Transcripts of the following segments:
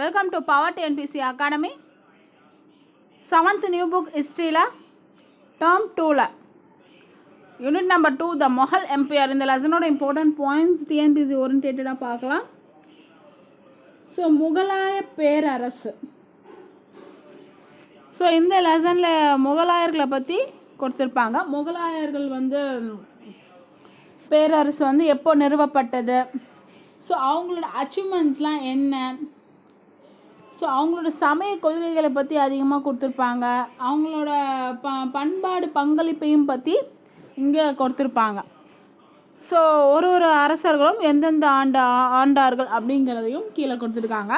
welcome to power TNPSC academy seventh new book ஹிஸ்ட்ரியில் term டூவில் unit number two the Mughal empire இந்த லெசனோட important points TNPSC ஓரியன்டேட்டடாக பார்க்கலாம் ஸோ முகலாய பேரரசு ஸோ இந்த லெசனில் முகலாயர்களை பற்றி கொடுத்துருப்பாங்க முகலாயர்கள் வந்து பேரரசு வந்து எப்போ நிறுவப்பட்டது ஸோ அவங்களோட அச்சீவ்மெண்ட்ஸ்லாம் என்ன ஸோ அவங்களோட சமய கொள்கைகளை பற்றி அதிகமாக கொடுத்துருப்பாங்க அவங்களோட ப பண்பாடு பங்களிப்பையும் பற்றி இங்கே கொடுத்துருப்பாங்க ஸோ ஒரு ஒரு அரசர்களும் எந்தெந்த ஆண்டு ஆண்டார்கள் அப்படிங்கிறதையும் கீழே கொடுத்துருக்காங்க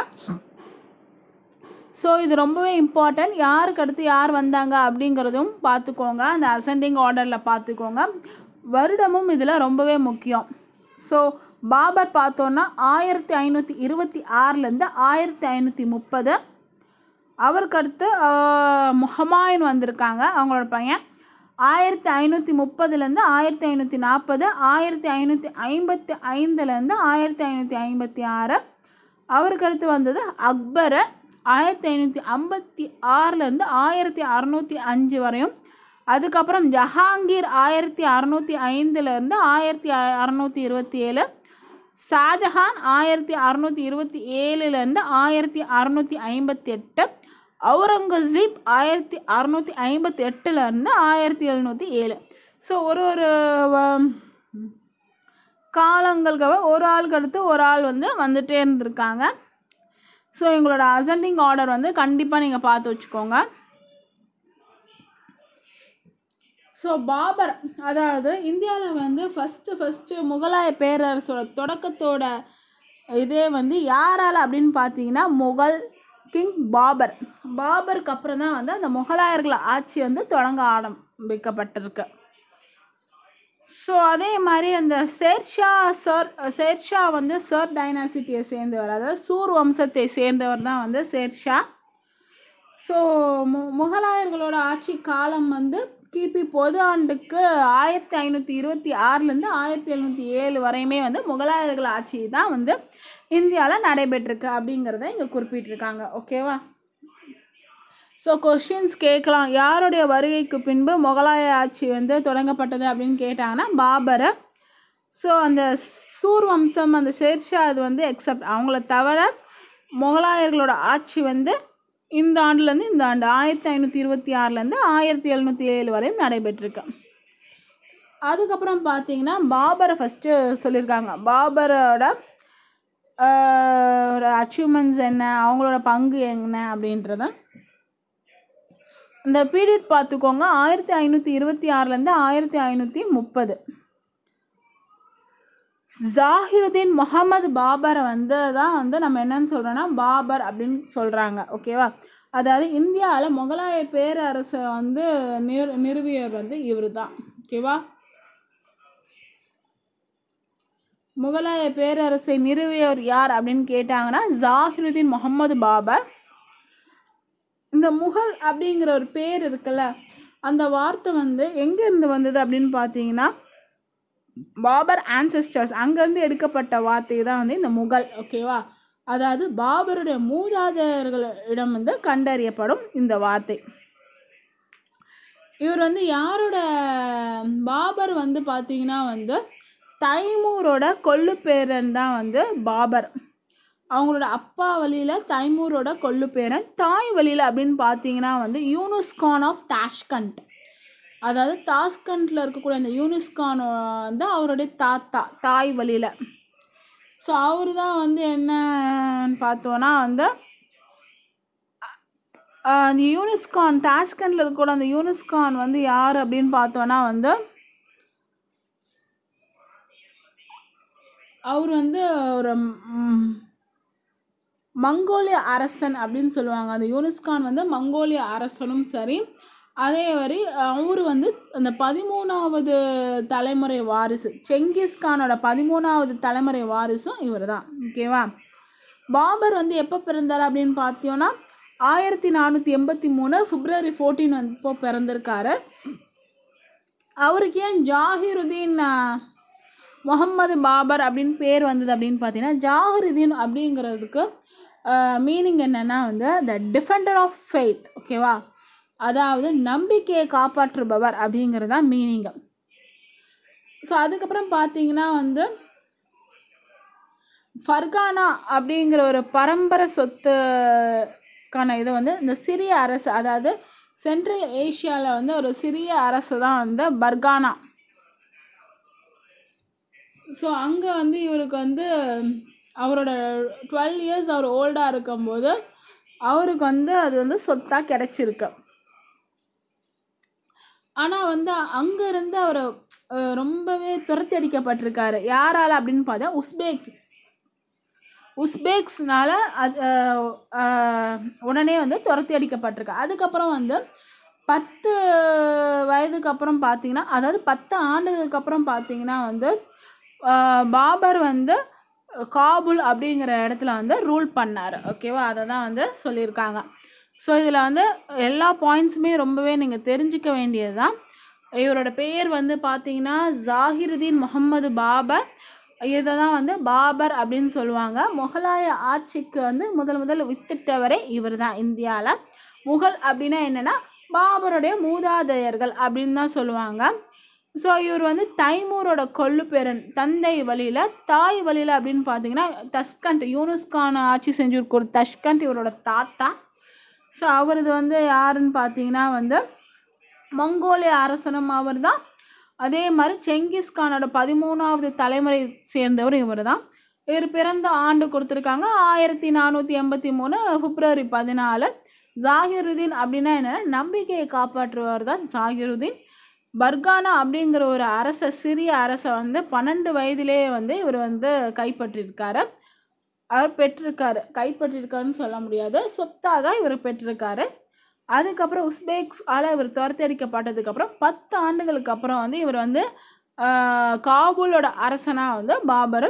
ஸோ இது ரொம்பவே இம்பார்ட்டன்ட் யாருக்கு அடுத்து யார் வந்தாங்க அப்படிங்கிறதும் பார்த்துக்கோங்க அந்த அசெண்டிங் ஆர்டரில் பார்த்துக்கோங்க வருடமும் இதில் ரொம்பவே முக்கியம் ஸோ பாபர் பார்த்தோன்னா ஆயிரத்தி ஐநூற்றி இருபத்தி ஆறுலேருந்து ஆயிரத்தி ஐநூற்றி முப்பது அவருக்கு அடுத்து முஹமாயின் வந்திருக்காங்க அவங்களோட பையன் ஆயிரத்தி ஐநூற்றி முப்பதுலேருந்து ஆயிரத்தி ஐநூற்றி நாற்பது ஆயிரத்தி ஐநூற்றி ஐம்பத்தி ஐந்துலேருந்து ஆயிரத்தி ஐநூற்றி ஐம்பத்தி ஆறு அவருக்கு அடுத்து வந்தது அக்பர் ஆயிரத்தி ஐநூற்றி ஐம்பத்தி ஆறுலேருந்து ஆயிரத்தி அறநூற்றி அஞ்சு வரையும் அதுக்கப்புறம் ஜஹாங்கீர் ஆயிரத்தி அறநூற்றி ஐந்துலேருந்து ஆயிரத்தி அறநூற்றி இருபத்தி ஏழு ஷாஜஹான் ஆயிரத்தி அறநூற்றி இருபத்தி ஏழுலேருந்து ஆயிரத்தி அறநூற்றி ஐம்பத்தி எட்டு அவுரங்கசீப் ஆயிரத்தி அறநூற்றி ஐம்பத்தி எட்டுலேருந்து ஆயிரத்தி எழுநூற்றி ஏழு ஸோ ஒரு ஒரு காலங்களுக்காக ஒரு ஆளுக்கு அடுத்து ஒரு ஆள் வந்து வந்துட்டே இருந்திருக்காங்க ஸோ எங்களோட அசண்டிங் ஆர்டர் வந்து கண்டிப்பாக நீங்கள் பார்த்து வச்சுக்கோங்க ஸோ பாபர் அதாவது இந்தியாவில் வந்து ஃபஸ்ட்டு ஃபஸ்ட்டு முகலாய பேரரசோட தொடக்கத்தோட இதே வந்து யாரால் அப்படின்னு பார்த்தீங்கன்னா முகல் கிங் பாபர் பாபருக்கு அப்புறம் தான் வந்து அந்த முகலாயர்கள் ஆட்சி வந்து தொடங்க ஆரம்பிக்கப்பட்டிருக்கு ஸோ அதே மாதிரி அந்த சேர்ஷா சர் சேர்ஷா வந்து சர் டைனாசிட்டியை சேர்ந்தவர் அதாவது சூர் வம்சத்தை சேர்ந்தவர் தான் வந்து சேர்ஷா ஸோ மு முகலாயர்களோட ஆட்சி காலம் வந்து கிபி பொது ஆண்டுக்கு ஆயிரத்தி ஐநூற்றி இருபத்தி ஆறுலேருந்து ஆயிரத்தி எழுநூற்றி ஏழு வரையுமே வந்து முகலாயர்கள் ஆட்சி தான் வந்து இந்தியாவில் நடைபெற்றிருக்கு அப்படிங்கிறத இங்கே குறிப்பிட்டிருக்காங்க ஓகேவா ஸோ கொஷின்ஸ் கேட்கலாம் யாருடைய வருகைக்கு பின்பு முகலாய ஆட்சி வந்து தொடங்கப்பட்டது அப்படின்னு கேட்டாங்கன்னா பாபரை ஸோ அந்த சூர் வம்சம் அந்த ஷேர்ஷா அது வந்து எக்ஸப்ட் அவங்கள தவிர முகலாயர்களோட ஆட்சி வந்து இந்த ஆண்டுலேருந்து இந்த ஆண்டு ஆயிரத்தி ஐநூற்றி இருபத்தி ஆறுலேருந்து ஆயிரத்தி எழுநூற்றி ஏழு வரையும் நடைபெற்றிருக்கு அதுக்கப்புறம் பார்த்தீங்கன்னா பாபரை ஃபஸ்ட்டு சொல்லியிருக்காங்க பாபரோட அச்சீவ்மெண்ட்ஸ் என்ன அவங்களோட பங்கு என்ன அப்படின்றத இந்த பீரியட் பார்த்துக்கோங்க ஆயிரத்தி ஐநூற்றி இருபத்தி ஆறுலேருந்து ஆயிரத்தி ஐநூற்றி முப்பது ஜாகிருதீன் முகமது பாபரை வந்து தான் வந்து நம்ம என்னன்னு சொல்கிறோன்னா பாபர் அப்படின்னு சொல்கிறாங்க ஓகேவா அதாவது இந்தியாவில் முகலாய பேரரசை வந்து நிறு நிறுவியவர் வந்து இவர் தான் ஓகேவா முகலாய பேரரசை நிறுவியவர் யார் அப்படின்னு கேட்டாங்கன்னா ஜாகிருதீன் முகமது பாபர் இந்த முகல் அப்படிங்கிற ஒரு பேர் இருக்குல்ல அந்த வார்த்தை வந்து எங்கேருந்து வந்தது அப்படின்னு பார்த்தீங்கன்னா பாபர் ஆன்செஸ்டர்ஸ் அங்கேருந்து எடுக்கப்பட்ட வார்த்தை தான் வந்து இந்த முகல் ஓகேவா அதாவது பாபருடைய மூதாதையர்களிடம் வந்து கண்டறியப்படும் இந்த வார்த்தை இவர் வந்து யாரோட பாபர் வந்து பார்த்தீங்கன்னா வந்து தைமூரோட கொல்லு பேரன் தான் வந்து பாபர் அவங்களோட அப்பா வழியில் தைமூரோட கொல்லு பேரன் தாய் வழியில் அப்படின்னு பார்த்தீங்கன்னா வந்து யூனுஸ்கான் ஆஃப் தாஷ்கண்ட் அதாவது தாஸ்கண்டில் இருக்கக்கூடிய அந்த யூனிஸ்கான் வந்து அவருடைய தாத்தா தாய் வழியில் ஸோ அவர் தான் வந்து என்னன்னு பார்த்தோன்னா வந்து அந்த யூனிஸ்கான் தாஸ்கண்டில் இருக்கக்கூட அந்த யூனிஸ்கான் வந்து யார் அப்படின்னு பார்த்தோன்னா வந்து அவர் வந்து ஒரு மங்கோலிய அரசன் அப்படின்னு சொல்லுவாங்க அந்த யூனிஸ்கான் வந்து மங்கோலிய அரசனும் சரி அதே மாதிரி அவர் வந்து அந்த பதிமூணாவது தலைமுறை வாரிசு செங்கிஸ்கானோட பதிமூணாவது தலைமுறை வாரிசும் இவர் தான் ஓகேவா பாபர் வந்து எப்போ பிறந்தார் அப்படின்னு பார்த்தோன்னா ஆயிரத்தி நானூற்றி எண்பத்தி மூணு ஃபிப்ரவரி ஃபோர்டீன் வந்து இப்போ பிறந்திருக்காரு அவருக்கு ஏன் ஜாகிருதீன் முகம்மது பாபர் அப்படின்னு பேர் வந்தது அப்படின்னு பார்த்தீங்கன்னா ஜாகிருதீன் அப்படிங்கிறதுக்கு மீனிங் என்னென்னா வந்து த டிஃபெண்டர் ஆஃப் ஃபெய்த் ஓகேவா அதாவது நம்பிக்கையை காப்பாற்றுபவர் அப்படிங்கிறது தான் மீனிங்கு ஸோ அதுக்கப்புறம் பார்த்தீங்கன்னா வந்து ஃபர்கானா அப்படிங்கிற ஒரு பரம்பரை சொத்துக்கான இது வந்து இந்த சிறிய அரசு அதாவது சென்ட்ரல் ஏஷியாவில் வந்து ஒரு சிறிய அரசு தான் வந்து பர்கானா ஸோ அங்கே வந்து இவருக்கு வந்து அவரோட டுவெல் இயர்ஸ் அவர் ஓல்டாக இருக்கும்போது அவருக்கு வந்து அது வந்து சொத்தாக கிடச்சிருக்கு ஆனால் வந்து அங்கேருந்து அவர் ரொம்பவே துரத்தி அடிக்கப்பட்டிருக்காரு யாரால் அப்படின்னு பார்த்தா உஸ்பேக் உஸ்பேக்ஸ்னால் அது உடனே வந்து துரத்தி அடிக்கப்பட்டிருக்கு அதுக்கப்புறம் வந்து பத்து வயதுக்கு அப்புறம் பார்த்தீங்கன்னா அதாவது பத்து ஆண்டுகளுக்கு அப்புறம் பார்த்தீங்கன்னா வந்து பாபர் வந்து காபுல் அப்படிங்கிற இடத்துல வந்து ரூல் பண்ணார் ஓகேவா அதை தான் வந்து சொல்லியிருக்காங்க ஸோ இதில் வந்து எல்லா பாயிண்ட்ஸுமே ரொம்பவே நீங்கள் தெரிஞ்சிக்க வேண்டியது தான் இவரோட பேர் வந்து பார்த்தீங்கன்னா ஜாகிருதீன் முகமது பாபர் இதை தான் வந்து பாபர் அப்படின்னு சொல்லுவாங்க முகலாய ஆட்சிக்கு வந்து முதல் முதல் வித்திட்டவரே இவர் தான் இந்தியாவில் முகல் அப்படின்னா என்னென்னா பாபருடைய மூதாதையர்கள் அப்படின்னு தான் சொல்லுவாங்க ஸோ இவர் வந்து தைமூரோட கொல்லுப்பெருன் தந்தை வழியில் தாய் வழியில் அப்படின்னு பார்த்தீங்கன்னா தஸ்கண்ட் யூனுஸ்கான் ஆட்சி செஞ்சு கொடுத்த தஷ்கண்ட் இவரோட தாத்தா ஸோ அவரது வந்து யாருன்னு பார்த்தீங்கன்னா வந்து மங்கோலிய அரசனும் அவர் தான் அதே மாதிரி செங்கிஸ்கானோட பதிமூணாவது தலைமுறை சேர்ந்தவர் இவர் தான் இவர் பிறந்த ஆண்டு கொடுத்துருக்காங்க ஆயிரத்தி நானூற்றி எண்பத்தி மூணு பிப்ரவரி பதினாலு ஜாகிருதீன் அப்படின்னா என்ன நம்பிக்கையை காப்பாற்றுவர் தான் ஜாகிருதீன் பர்கானா அப்படிங்கிற ஒரு அரச சிறிய அரசை வந்து பன்னெண்டு வயதிலே வந்து இவர் வந்து கைப்பற்றியிருக்காரு அவர் பெற்றிருக்காரு கைப்பற்றிருக்காருன்னு சொல்ல முடியாது சொத்தாக தான் இவர் பெற்றிருக்காரு அதுக்கப்புறம் உஸ்பேக்ஸ் ஆல இவர் துரத்தடிக்கப்பட்டதுக்கப்புறம் பத்து ஆண்டுகளுக்கு அப்புறம் வந்து இவர் வந்து காபூலோட அரசனாக வந்து பாபர்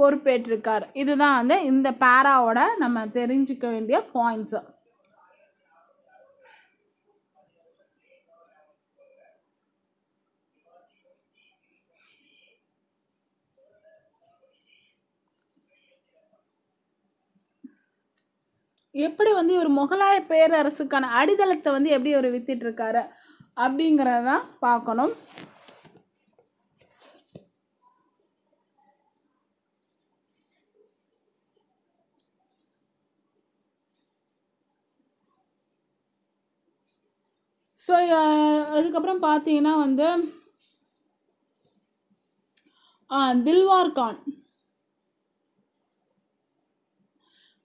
பொறுப்பேற்றிருக்கார் இதுதான் வந்து இந்த பேராவோட நம்ம தெரிஞ்சுக்க வேண்டிய பாயிண்ட்ஸு எப்படி வந்து இவர் முகலாய பேரரசுக்கான அடித்தளத்தை வந்து எப்படி இவர் வித்திட்டுருக்காரு அப்படிங்கிறதான் பார்க்கணும் ஸோ uh, அதுக்கப்புறம் பார்த்தீங்கன்னா வந்து தில்வார்கான்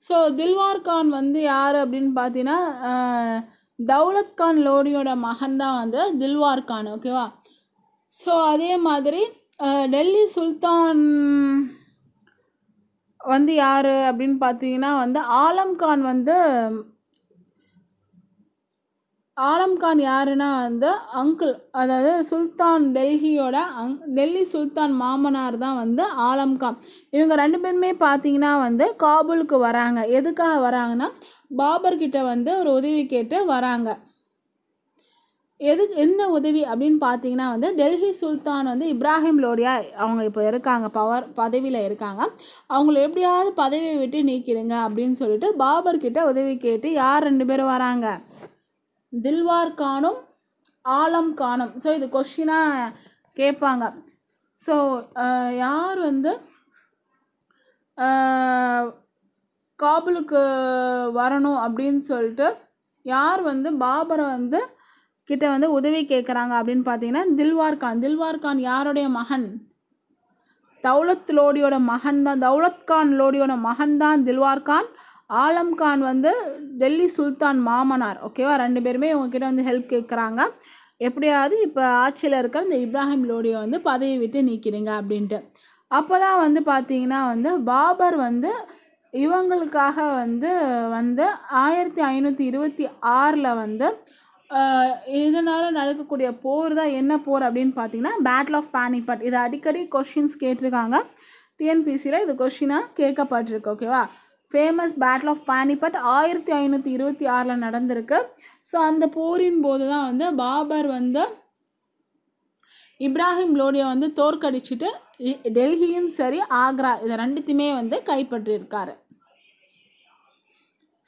ஸோ தில்வார் கான் வந்து யார் அப்படின்னு பார்த்தீங்கன்னா தௌலத் கான் லோடியோட மகன் தான் வந்து தில்வார் கான் ஓகேவா ஸோ அதே மாதிரி டெல்லி சுல்தான் வந்து யார் அப்படின்னு பார்த்தீங்கன்னா வந்து ஆலம் கான் வந்து ஆலம்கான் யாருன்னா வந்து அங்கிள் அதாவது சுல்தான் டெல்லியோட அங் டெல்லி சுல்தான் மாமனார் தான் வந்து ஆலம்கான் இவங்க ரெண்டு பேருமே பார்த்தீங்கன்னா வந்து காபூலுக்கு வராங்க எதுக்காக வராங்கன்னா பாபர்கிட்ட வந்து ஒரு உதவி கேட்டு வராங்க எது என்ன உதவி அப்படின்னு பார்த்தீங்கன்னா வந்து டெல்லி சுல்தான் வந்து இப்ராஹிம் லோடியா அவங்க இப்போ இருக்காங்க பவர் பதவியில் இருக்காங்க அவங்கள எப்படியாவது பதவியை விட்டு நீக்கிடுங்க அப்படின்னு சொல்லிட்டு பாபர்கிட்ட உதவி கேட்டு யார் ரெண்டு பேரும் வராங்க தில்வார்கானும் ஆலம் காணும் ஸோ இது கொஷினாக கேட்பாங்க ஸோ யார் வந்து காபுலுக்கு வரணும் அப்படின்னு சொல்லிட்டு யார் வந்து பாபரை வந்து கிட்ட வந்து உதவி கேட்குறாங்க அப்படின்னு பார்த்தீங்கன்னா தில்வார்கான் தில்வார்கான் யாருடைய மகன் தௌலத் லோடியோட மகன் தான் தௌலத் கான் லோடியோட மகன் தான் தில்வார்கான் ஆலம் கான் வந்து டெல்லி சுல்தான் மாமனார் ஓகேவா ரெண்டு பேருமே இவங்கக்கிட்ட வந்து ஹெல்ப் கேட்குறாங்க எப்படியாவது இப்போ ஆட்சியில் இருக்கிற இந்த இப்ராஹிம் லோடியை வந்து பதவி விட்டு நீக்கிடுங்க அப்படின்ட்டு அப்போ தான் வந்து பார்த்தீங்கன்னா வந்து பாபர் வந்து இவங்களுக்காக வந்து வந்து ஆயிரத்தி ஐநூற்றி இருபத்தி ஆறில் வந்து இதனால் நடக்கக்கூடிய போர் தான் என்ன போர் அப்படின்னு பார்த்தீங்கன்னா பேட்டில் ஆஃப் பானிபட் இது அடிக்கடி கொஷின்ஸ் கேட்டிருக்காங்க டிஎன்பிசியில் இது கொஷினாக கேட்கப்பட்டிருக்கு ஓகேவா ஃபேமஸ் பேட்டில் ஆஃப் பானிபட் ஆயிரத்தி ஐநூற்றி இருபத்தி ஆறில் நடந்திருக்கு ஸோ அந்த போரின் போது தான் வந்து பாபர் வந்து இப்ராஹிம் லோடியை வந்து தோற்கடிச்சிட்டு டெல்லியும் சரி ஆக்ரா இதை ரெண்டுத்தையுமே வந்து கைப்பற்றியிருக்காரு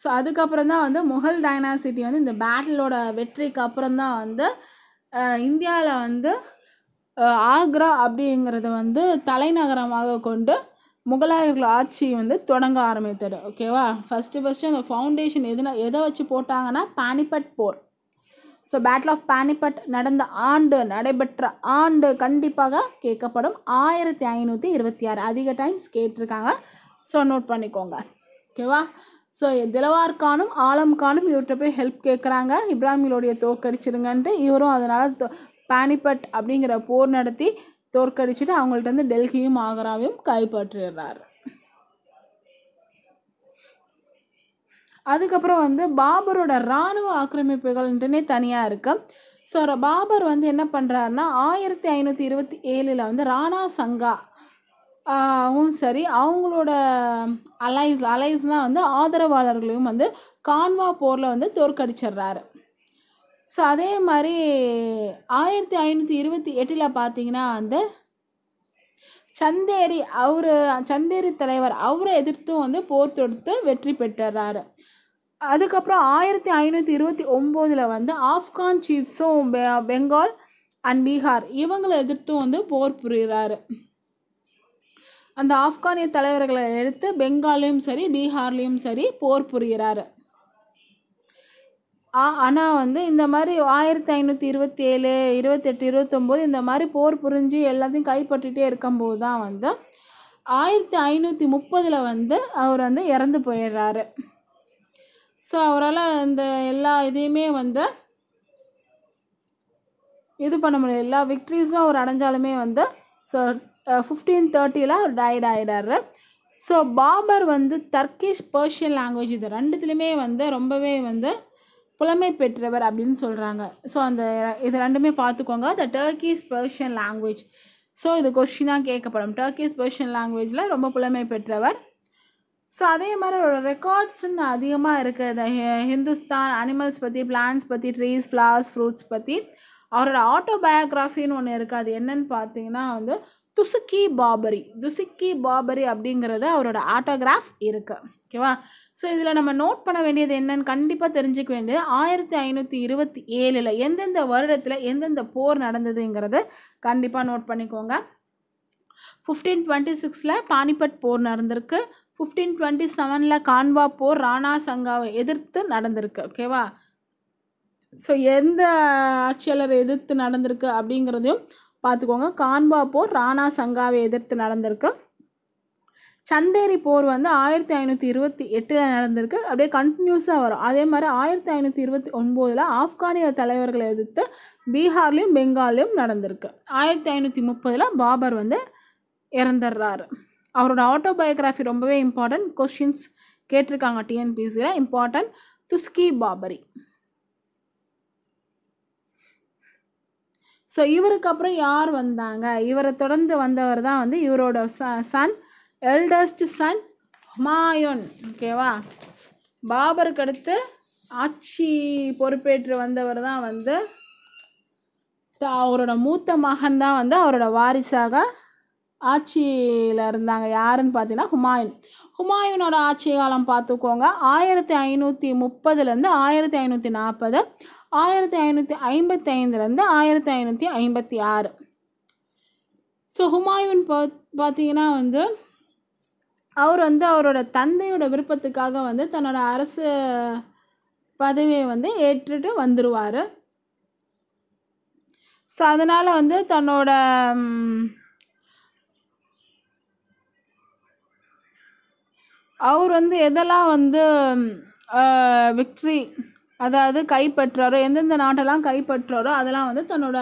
ஸோ அதுக்கப்புறம் தான் வந்து முகல் டைனாசிட்டி வந்து இந்த பேட்டிலோட வெற்றிக்கு அப்புறம் தான் வந்து இந்தியாவில் வந்து ஆக்ரா அப்படிங்கிறத வந்து தலைநகரமாக கொண்டு முகலாயர்கள் ஆட்சி வந்து தொடங்க ஆரம்பித்தது ஓகேவா ஃபஸ்ட்டு ஃபஸ்ட்டு அந்த ஃபவுண்டேஷன் எதுனா எதை வச்சு போட்டாங்கன்னா பானிபட் போர் ஸோ பேட்டில் ஆஃப் பானிபட் நடந்த ஆண்டு நடைபெற்ற ஆண்டு கண்டிப்பாக கேட்கப்படும் ஆயிரத்தி ஐநூற்றி இருபத்தி ஆறு அதிக டைம்ஸ் கேட்டிருக்காங்க ஸோ நோட் பண்ணிக்கோங்க ஓகேவா ஸோ திலவார்கானும் ஆலம்கானும் இவர்கிட்ட போய் ஹெல்ப் கேட்குறாங்க இப்ராஹிமிலோடைய தோக்கடிச்சிருங்கன்ட்டு இவரும் அதனால் பானிபட் அப்படிங்கிற போர் நடத்தி தோற்கடிச்சுட்டு அவங்கள்ட்ட வந்து டெல்லியும் ஆக்ராவையும் கைப்பற்றிடுறாரு அதுக்கப்புறம் வந்து பாபரோட இராணுவ ஆக்கிரமிப்புகள்ன்றனே தனியாக இருக்கு ஸோ பாபர் வந்து என்ன பண்ணுறாருன்னா ஆயிரத்தி ஐநூற்றி இருபத்தி ஏழில் வந்து ராணா சங்கா அவும் சரி அவங்களோட அலைஸ் அலைஸ்னால் வந்து ஆதரவாளர்களையும் வந்து கான்வா போரில் வந்து தோற்கடிச்சிடுறாரு ஸோ அதே மாதிரி ஆயிரத்தி ஐநூற்றி இருபத்தி எட்டில் பார்த்தீங்கன்னா வந்து சந்தேரி அவர் சந்தேரி தலைவர் அவரை எதிர்த்தும் வந்து போர் தொடுத்து வெற்றி பெற்றுறாரு அதுக்கப்புறம் ஆயிரத்தி ஐநூற்றி இருபத்தி ஒம்போதில் வந்து ஆப்கான் சீஃப்ஸும் பெ பெங்கால் அண்ட் பீகார் இவங்களை எதிர்த்தும் வந்து போர் புரிகிறாரு அந்த ஆப்கானிய தலைவர்களை எடுத்து பெங்காலையும் சரி பீகார்லேயும் சரி போர் புரிகிறாரு ஆ ஆனால் வந்து இந்த மாதிரி ஆயிரத்தி ஐநூற்றி இருபத்தேழு இருபத்தெட்டு இருபத்தொம்போது இந்த மாதிரி போர் புரிஞ்சு எல்லாத்தையும் கைப்பற்றிகிட்டே இருக்கும்போது தான் வந்து ஆயிரத்தி ஐநூற்றி முப்பதில் வந்து அவர் வந்து இறந்து போயிடுறாரு ஸோ அவரால் இந்த எல்லா இதையுமே வந்து இது பண்ண முடியாது எல்லா விக்ட்ரிஸும் அவர் அடைஞ்சாலுமே வந்து ஸோ ஃபிஃப்டீன் தேர்ட்டியில் அவர் டயர்ட் ஆகிடாரு ஸோ பாபர் வந்து தர்க்கிஷ் பர்ஷியன் லாங்குவேஜ் இது ரெண்டுத்துலேயுமே வந்து ரொம்பவே வந்து புலமை பெற்றவர் அப்படின்னு சொல்கிறாங்க ஸோ அந்த இது ரெண்டுமே பார்த்துக்கோங்க the Turkish Persian language so இது கொஷினாக கேட்கப்படும் டர்க்கிஸ் பர்ஷியன் லாங்குவேஜில் ரொம்ப புலமை பெற்றவர் ஸோ அதே மாதிரி ஒரு ரெக்கார்ட்ஸ்ன்னு அதிகமாக இருக்குது ஹிந்துஸ்தான் அனிமல்ஸ் பற்றி பிளான்ஸ் பற்றி ட்ரீஸ் ஃப்ளவர்ஸ் ஃப்ரூட்ஸ் பற்றி அவரோட ஆட்டோபயோகிராஃபின்னு ஒன்று இருக்குது அது என்னன்னு பார்த்தீங்கன்னா வந்து துசுக்கி பாபரி துசுக்கி பாபரி அப்படிங்கிறது அவரோட ஆட்டோகிராஃப் இருக்குது ஓகேவா ஸோ இதில் நம்ம நோட் பண்ண வேண்டியது என்னன்னு கண்டிப்பாக தெரிஞ்சுக்க வேண்டியது ஆயிரத்தி ஐநூற்றி இருபத்தி ஏழில் எந்தெந்த வருடத்தில் எந்தெந்த போர் நடந்ததுங்கிறத கண்டிப்பாக நோட் பண்ணிக்கோங்க ஃபிஃப்டீன் டுவெண்ட்டி சிக்ஸில் பானிபட் போர் நடந்திருக்கு ஃபிஃப்டீன் டுவெண்ட்டி செவனில் கான்வா போர் ராணா சங்காவை எதிர்த்து நடந்திருக்கு ஓகேவா ஸோ எந்த ஆட்சியாளர் எதிர்த்து நடந்திருக்கு அப்படிங்கிறதையும் பார்த்துக்கோங்க கான்வா போர் ராணா சங்காவை எதிர்த்து நடந்திருக்கு சந்தேரி போர் வந்து ஆயிரத்தி ஐநூற்றி இருபத்தி எட்டில் நடந்திருக்கு அப்படியே கண்டினியூஸாக வரும் அதே மாதிரி ஆயிரத்தி ஐநூற்றி இருபத்தி ஒன்போதில் ஆப்கானிய தலைவர்களை எதிர்த்து பீகார்லேயும் பெங்காலையும் நடந்திருக்கு ஆயிரத்தி ஐநூற்றி முப்பதில் பாபர் வந்து இறந்துடுறாரு அவரோட ஆட்டோபயோகிராஃபி ரொம்பவே இம்பார்ட்டண்ட் கொஷின்ஸ் கேட்டிருக்காங்க டிஎன்பிசியில் இம்பார்ட்டண்ட் துஸ்கி பாபரி ஸோ இவருக்கு அப்புறம் யார் வந்தாங்க இவரை தொடர்ந்து வந்தவர் தான் வந்து இவரோட ச சன் எல்டஸ்ட் சன் ஹுமாயூன் ஓகேவா பாபருக்கு அடுத்து ஆட்சி பொறுப்பேற்று வந்தவர் தான் வந்து அவரோட மூத்த மகன் தான் வந்து அவரோட வாரிசாக ஆட்சியில் இருந்தாங்க யாருன்னு பார்த்தீங்கன்னா ஹுமாயூன் ஹுமாயூனோட ஆட்சி காலம் பார்த்துக்கோங்க ஆயிரத்தி ஐநூற்றி முப்பதுலேருந்து ஆயிரத்தி ஐநூற்றி நாற்பது ஆயிரத்தி ஐநூற்றி ஐம்பத்தி ஐந்துலேருந்து ஆயிரத்தி ஐநூற்றி ஐம்பத்தி ஆறு ஸோ ஹுமாயூன் பா பார்த்தீங்கன்னா வந்து அவர் வந்து அவரோட தந்தையோட விருப்பத்துக்காக வந்து தன்னோட அரசு பதவியை வந்து ஏற்றுட்டு வந்துடுவார் ஸோ அதனால் வந்து தன்னோட அவர் வந்து எதெல்லாம் வந்து விக்ட்ரி அதாவது கைப்பற்றாரோ எந்தெந்த நாட்டெல்லாம் கைப்பற்றாரோ அதெல்லாம் வந்து தன்னோட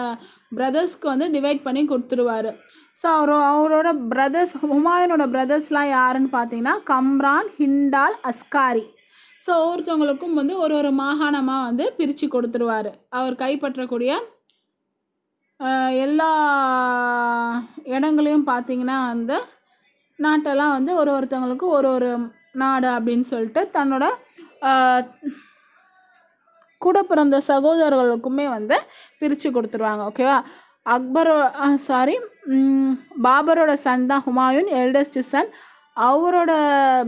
பிரதர்ஸ்க்கு வந்து டிவைட் பண்ணி கொடுத்துருவாரு ஸோ அவரோ அவரோட பிரதர்ஸ் ஹுமாயூனோட பிரதர்ஸ்லாம் யாருன்னு பார்த்தீங்கன்னா கம்ரான் ஹிண்டால் அஸ்காரி ஸோ ஒவ்வொருத்தவங்களுக்கும் வந்து ஒரு ஒரு மாகாணமாக வந்து பிரித்து கொடுத்துருவார் அவர் கைப்பற்றக்கூடிய எல்லா இடங்களையும் பார்த்தீங்கன்னா வந்து நாட்டெல்லாம் வந்து ஒரு ஒருத்தவங்களுக்கு ஒரு ஒரு நாடு அப்படின்னு சொல்லிட்டு தன்னோட கூட பிறந்த சகோதரர்களுக்குமே வந்து பிரித்து கொடுத்துருவாங்க ஓகேவா அக்பர் சாரி பாபரோட சன் தான் ஹுமாயூன் எல்டஸ்ட் சன் அவரோட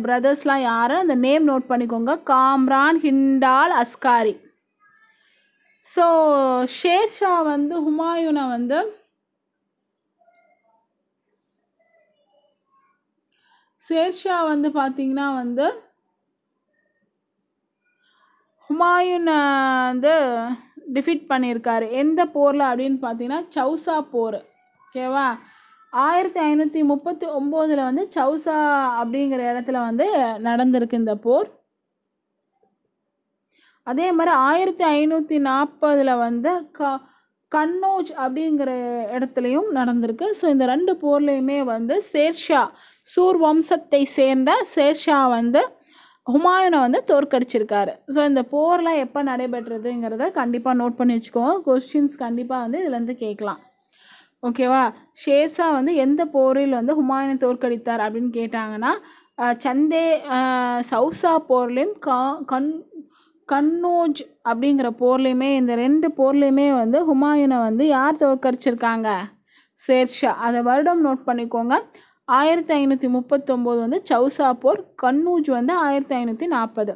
பிரதர்ஸ்லாம் யார் அந்த நேம் நோட் பண்ணிக்கோங்க காம்ரான் ஹிண்டால் அஸ்காரி ஸோ ஷேர்ஷா வந்து ஹுமாயூனை வந்து ஷேர்ஷா வந்து பார்த்தீங்கன்னா வந்து ஹுமாயூனை வந்து டிஃபிட் பண்ணியிருக்காரு எந்த போரில் அப்படின்னு பார்த்தீங்கன்னா சௌசா போர் ஓகேவா ஆயிரத்தி ஐநூற்றி முப்பத்தி ஒம்போதில் வந்து சௌசா அப்படிங்கிற இடத்துல வந்து நடந்திருக்கு இந்த போர் அதே மாதிரி ஆயிரத்தி ஐநூற்றி நாற்பதில் வந்து க கன்னோஜ் அப்படிங்கிற இடத்துலையும் நடந்திருக்கு ஸோ இந்த ரெண்டு போர்லேயுமே வந்து சேர்ஷா சூர் வம்சத்தை சேர்ந்த சேர்ஷா வந்து ஹுமாயூனை வந்து தோற்கடிச்சிருக்காரு ஸோ இந்த போர்லாம் எப்போ நடைபெற்றதுங்கிறத கண்டிப்பாக நோட் பண்ணி வச்சுக்கோங்க கொஸ்டின்ஸ் கண்டிப்பாக வந்து இதுலேருந்து கேட்கலாம் ஓகேவா ஷேர்ஷா வந்து எந்த போரில் வந்து ஹுமாயூனை தோற்கடித்தார் அப்படின்னு கேட்டாங்கன்னா சந்தே சவுசா போர்லேயும் கா கண் கன்னோஜ் அப்படிங்கிற போர்லேயுமே இந்த ரெண்டு போர்லேயுமே வந்து ஹுமாயூனை வந்து யார் தோற்கடிச்சிருக்காங்க ஷேர்ஷா அதை வருடம் நோட் பண்ணிக்கோங்க ஆயிரத்தி ஐநூற்றி முப்பத்தொம்போது வந்து சவுசா போர் கன்னூஜ் வந்து ஆயிரத்தி ஐநூற்றி நாற்பது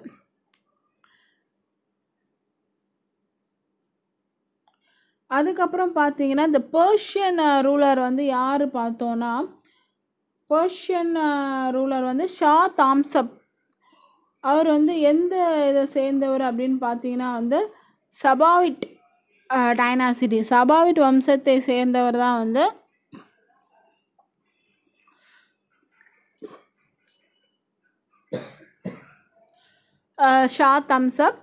அதுக்கப்புறம் பார்த்தீங்கன்னா இந்த பர்ஷியன் ரூலர் uh, வந்து யார் பார்த்தோன்னா பேர்ஷியன் ரூலர் uh, வந்து ஷா தாம்சப் அவர் வந்து எந்த இதை சேர்ந்தவர் அப்படின்னு பார்த்தீங்கன்னா வந்து சபாவிட் டைனாசிட்டி சபாவிட் வம்சத்தை சேர்ந்தவர் தான் வந்து ஷா uh, தம்சப்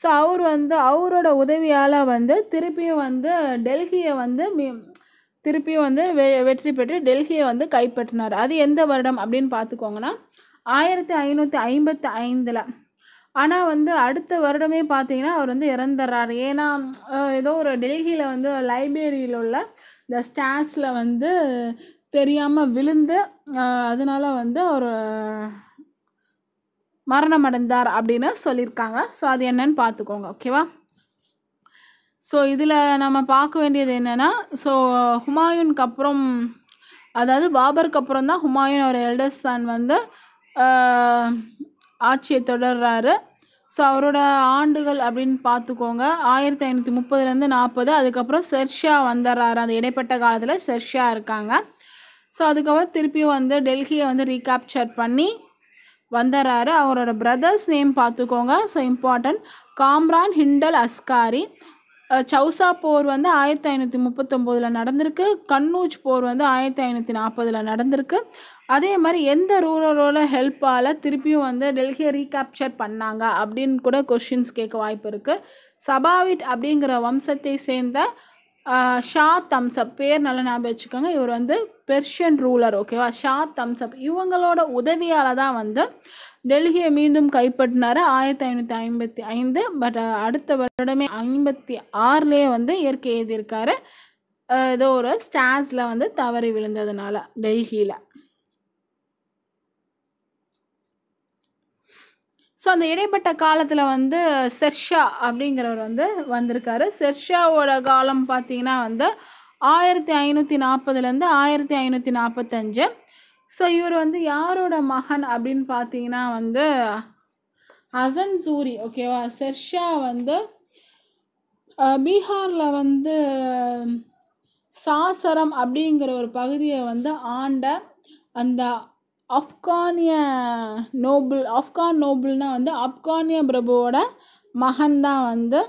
ஸோ அவர் வந்து அவரோட உதவியால் வந்து திருப்பியும் வந்து டெல்லியை வந்து திருப்பியும் வந்து வெ வெற்றி பெற்று டெல்லியை வந்து கைப்பற்றினார் அது எந்த வருடம் அப்படின்னு பார்த்துக்கோங்கன்னா ஆயிரத்தி ஐநூற்றி ஐம்பத்தி ஐந்தில் ஆனால் வந்து அடுத்த வருடமே பார்த்தீங்கன்னா அவர் வந்து இறந்துடுறார் ஏன்னா ஏதோ ஒரு டெல்லியில் வந்து லைப்ரரியில் உள்ள இந்த ஸ்டாஸில் வந்து தெரியாமல் விழுந்து அதனால் வந்து அவர் மரணமடைந்தார் அப்படின்னு சொல்லியிருக்காங்க ஸோ அது என்னன்னு பார்த்துக்கோங்க ஓகேவா ஸோ இதில் நம்ம பார்க்க வேண்டியது என்னென்னா ஸோ ஹுமாயூனுக்கு அப்புறம் அதாவது பாபருக்கு அப்புறம் தான் ஹுமாயூன் அவர் எல்டர்ஸ் சன் வந்து ஆட்சியை தொடர்றாரு ஸோ அவரோட ஆண்டுகள் அப்படின்னு பார்த்துக்கோங்க ஆயிரத்தி ஐநூற்றி முப்பதுலேருந்து நாற்பது அதுக்கப்புறம் செர்ஷியா வந்துடுறாரு அந்த இடைப்பட்ட காலத்தில் செர்ஷியா இருக்காங்க ஸோ அதுக்கப்புறம் திருப்பியும் வந்து டெல்லியை வந்து ரீகேப்சர் பண்ணி வந்துடுறாரு அவரோட பிரதர்ஸ் நேம் பார்த்துக்கோங்க ஸோ இம்பார்ட்டன்ட் காம்ரான் ஹிண்டல் அஸ்காரி சௌசா போர் வந்து ஆயிரத்தி ஐநூற்றி முப்பத்தொம்போதில் நடந்திருக்கு கண்ணூஜ் போர் வந்து ஆயிரத்தி ஐநூற்றி நாற்பதில் நடந்திருக்கு அதே மாதிரி எந்த ரூரலோட ஹெல்ப்பால் திருப்பியும் வந்து டெல்லியை ரீகேப்சர் பண்ணாங்க அப்படின்னு கூட கொஷின்ஸ் கேட்க வாய்ப்பு இருக்குது சபாவிட் அப்படிங்கிற வம்சத்தை சேர்ந்த ஷா தம்சப் பேர் நல்லா ஞாபகம் வச்சுக்கோங்க இவர் வந்து பெர்ஷியன் ரூலர் ஓகேவா ஷா தம்சப் இவங்களோட உதவியால் தான் வந்து டெல்லியை மீண்டும் கைப்பற்றினார் ஆயிரத்தி ஐநூற்றி ஐம்பத்தி ஐந்து பட் அடுத்த வருடமே ஐம்பத்தி ஆறுலேயே வந்து இயற்கை எழுதியிருக்காரு ஏதோ ஒரு ஸ்டாஸில் வந்து தவறி விழுந்ததுனால டெல்லியில் ஸோ அந்த இடைப்பட்ட காலத்தில் வந்து செர்ஷா அப்படிங்கிறவர் வந்து வந்திருக்காரு செர்ஷாவோட காலம் பார்த்தீங்கன்னா வந்து ஆயிரத்தி ஐநூற்றி நாற்பதுலேருந்து ஆயிரத்தி ஐநூற்றி நாற்பத்தஞ்சு ஸோ இவர் வந்து யாரோட மகன் அப்படின்னு பார்த்தீங்கன்னா வந்து அசன் சூரி ஓகேவா செர்ஷா வந்து பீகாரில் வந்து சாசரம் அப்படிங்கிற ஒரு பகுதியை வந்து ஆண்ட அந்த ஆப்கானிய நோபுல் ஆப்கான் நோபுல்னால் வந்து ஆப்கானிய பிரபுவோட மகன் தான் வந்து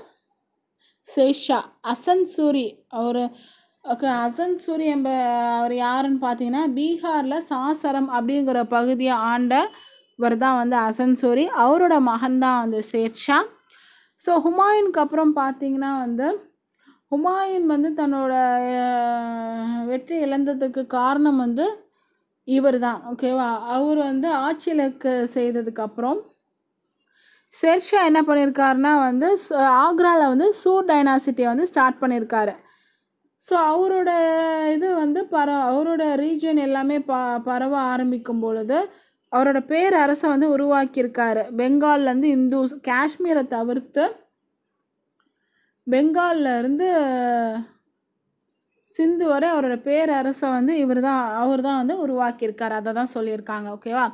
சேஷா அசன் சூரி அவர் ஓகே அசன் சூரி என்ப அவர் யாருன்னு பார்த்தீங்கன்னா பீகாரில் சாசரம் அப்படிங்கிற பகுதியை ஆண்டவர் தான் வந்து அசன் சூரி அவரோட மகன் தான் வந்து சேர்ஷா ஸோ ஹுமாயூனுக்கு அப்புறம் பார்த்தீங்கன்னா வந்து ஹுமாயூன் வந்து தன்னோட வெற்றி இழந்ததுக்கு காரணம் வந்து இவர் தான் ஓகேவா அவர் வந்து ஆட்சியிலக்கு செய்ததுக்கப்புறம் செர்ஷா என்ன பண்ணியிருக்காருன்னா வந்து ஆக்ராவில் வந்து சூர் டைனாசிட்டியை வந்து ஸ்டார்ட் பண்ணியிருக்காரு ஸோ அவரோட இது வந்து பர அவரோட ரீஜன் எல்லாமே ப பரவ ஆரம்பிக்கும் பொழுது அவரோட பேர் அரசை வந்து உருவாக்கியிருக்காரு பெங்கால்லேருந்து இந்துஸ் காஷ்மீரை தவிர்த்து பெங்கால்லேருந்து சிந்து வரை அவரோட பேரரசை வந்து இவர் தான் அவர் தான் வந்து உருவாக்கியிருக்கார் அதை தான் சொல்லியிருக்காங்க ஓகேவா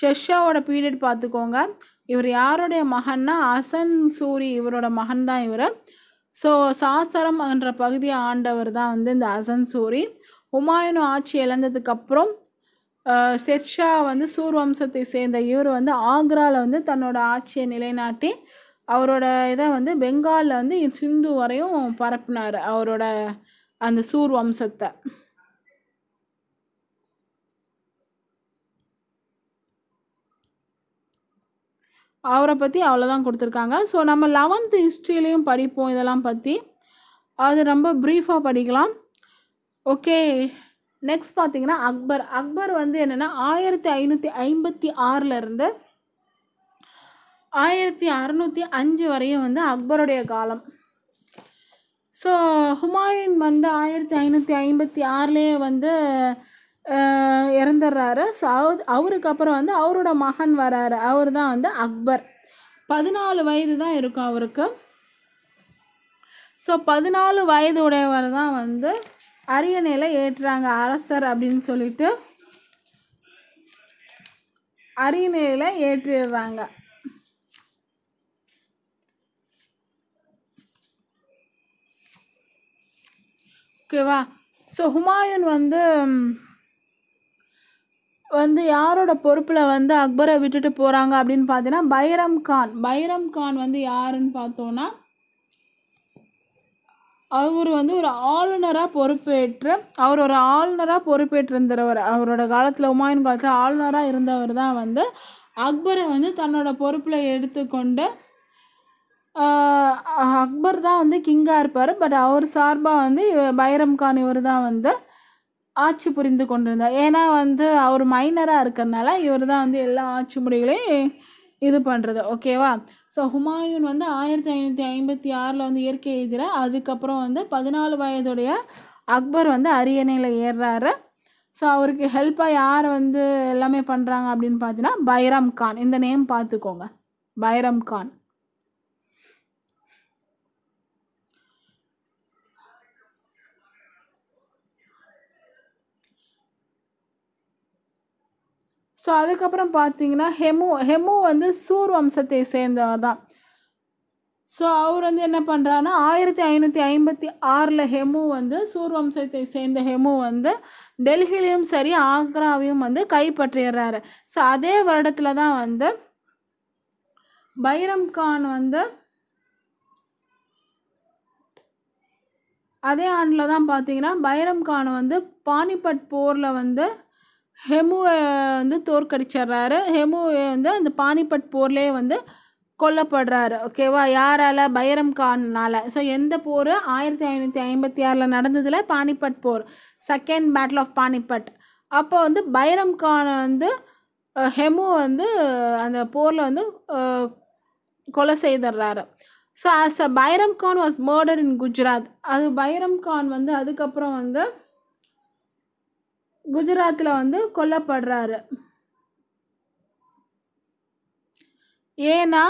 ஷெஷாவோட பீரியட் பார்த்துக்கோங்க இவர் யாருடைய மகன்னா அசன் சூரி இவரோட மகன் தான் இவர் ஸோ சாசரம் என்ற பகுதியை ஆண்டவர் தான் வந்து இந்த அசன் சூரி உமாயனு ஆட்சி இழந்ததுக்கப்புறம் ஷெர்ஷா வந்து சூர்வம்சத்தை சேர்ந்த இவர் வந்து ஆக்ராவில் வந்து தன்னோட ஆட்சியை நிலைநாட்டி அவரோட இதை வந்து பெங்காலில் வந்து சிந்து வரையும் பரப்புனார் அவரோட அந்த சூர் வம்சத்தை அவரை பற்றி அவ்வளோதான் கொடுத்துருக்காங்க ஸோ நம்ம லெவன்த்து ஹிஸ்ட்ரியிலையும் படிப்போம் இதெல்லாம் பற்றி அது ரொம்ப ப்ரீஃபாக படிக்கலாம் ஓகே நெக்ஸ்ட் பார்த்திங்கன்னா அக்பர் அக்பர் வந்து என்னென்னா ஆயிரத்தி ஐநூற்றி ஐம்பத்தி இருந்து ஆயிரத்தி அறநூற்றி அஞ்சு வரையும் வந்து அக்பருடைய காலம் ஸோ ஹுமாயூன் வந்து ஆயிரத்தி ஐநூற்றி ஐம்பத்தி ஆறுலேயே வந்து இறந்துடுறாரு ஸோ அவர் அவருக்கு அப்புறம் வந்து அவரோட மகன் வராரு அவர் தான் வந்து அக்பர் பதினாலு வயது தான் இருக்கும் அவருக்கு ஸோ பதினாலு வயது உடையவர் தான் வந்து அரியணையில் ஏற்றுறாங்க அரசர் அப்படின்னு சொல்லிட்டு அரியணையில் ஏற்றிடுறாங்க ஓகேவா ஸோ ஹுமாயூன் வந்து வந்து யாரோட பொறுப்பில் வந்து அக்பரை விட்டுட்டு போகிறாங்க அப்படின்னு பார்த்தீங்கன்னா பைரம் கான் பைரம் கான் வந்து யாருன்னு பார்த்தோன்னா அவர் வந்து ஒரு ஆளுநராக பொறுப்பேற்று அவர் ஒரு ஆளுநராக பொறுப்பேற்றிருந்தவர் அவரோட காலத்தில் ஹுமாயூன் காலத்தில் ஆளுநராக இருந்தவர் தான் வந்து அக்பரை வந்து தன்னோட பொறுப்பில் எடுத்துக்கொண்டு அக்பர் தான் வந்து கிங்காக இருப்பார் பட் அவர் சார்பாக வந்து பைரம் கான் இவர் தான் வந்து ஆட்சி புரிந்து கொண்டிருந்தார் ஏன்னா வந்து அவர் மைனராக இருக்கிறனால இவர் தான் வந்து எல்லா ஆட்சி முறைகளையும் இது பண்ணுறது ஓகேவா ஸோ ஹுமாயூன் வந்து ஆயிரத்தி ஐநூற்றி ஐம்பத்தி ஆறில் வந்து இயற்கை எழுதுகிறார் அதுக்கப்புறம் வந்து பதினாலு வயதுடைய அக்பர் வந்து அரியணையில் ஏறுறாரு ஸோ அவருக்கு ஹெல்ப்பாக யார் வந்து எல்லாமே பண்ணுறாங்க அப்படின்னு பார்த்தீங்கன்னா பைரம் கான் இந்த நேம் பார்த்துக்கோங்க பைரம் கான் ஸோ அதுக்கப்புறம் பார்த்தீங்கன்னா ஹெமு ஹெமு வந்து சூர் வம்சத்தை சேர்ந்தவர் தான் ஸோ அவர் வந்து என்ன பண்ணுறாருன்னா ஆயிரத்தி ஐநூற்றி ஐம்பத்தி ஆறில் ஹெமு வந்து சூர் வம்சத்தை சேர்ந்த ஹெமு வந்து டெல்லியிலையும் சரி ஆக்ராவையும் வந்து கைப்பற்றிடுறாரு ஸோ அதே வருடத்தில் தான் வந்து பைரம் கான் வந்து அதே ஆண்டில் தான் பார்த்தீங்கன்னா பைரம் கான் வந்து பானிபட் போரில் வந்து ஹெமுவை வந்து தோற்கடிச்சிட்றாரு ஹெமு வந்து அந்த பானிபட் போர்லேயே வந்து கொல்லப்படுறாரு ஓகேவா யாரால் பைரம் கான்னால் ஸோ எந்த போர் ஆயிரத்தி ஐநூற்றி ஐம்பத்தி ஆறில் நடந்ததில் பானிபட் போர் செகண்ட் பேட்டில் ஆஃப் பானிபட் அப்போ வந்து பைரம் கான் வந்து ஹெமு வந்து அந்த போரில் வந்து கொலை செய்திடுறாரு so as a Bairam Khan was murder in Gujarat அது பைரம் கான் வந்து அதுக்கப்புறம் வந்து குஜராத்தில் வந்து கொல்லப்படுறாரு ஏன்னா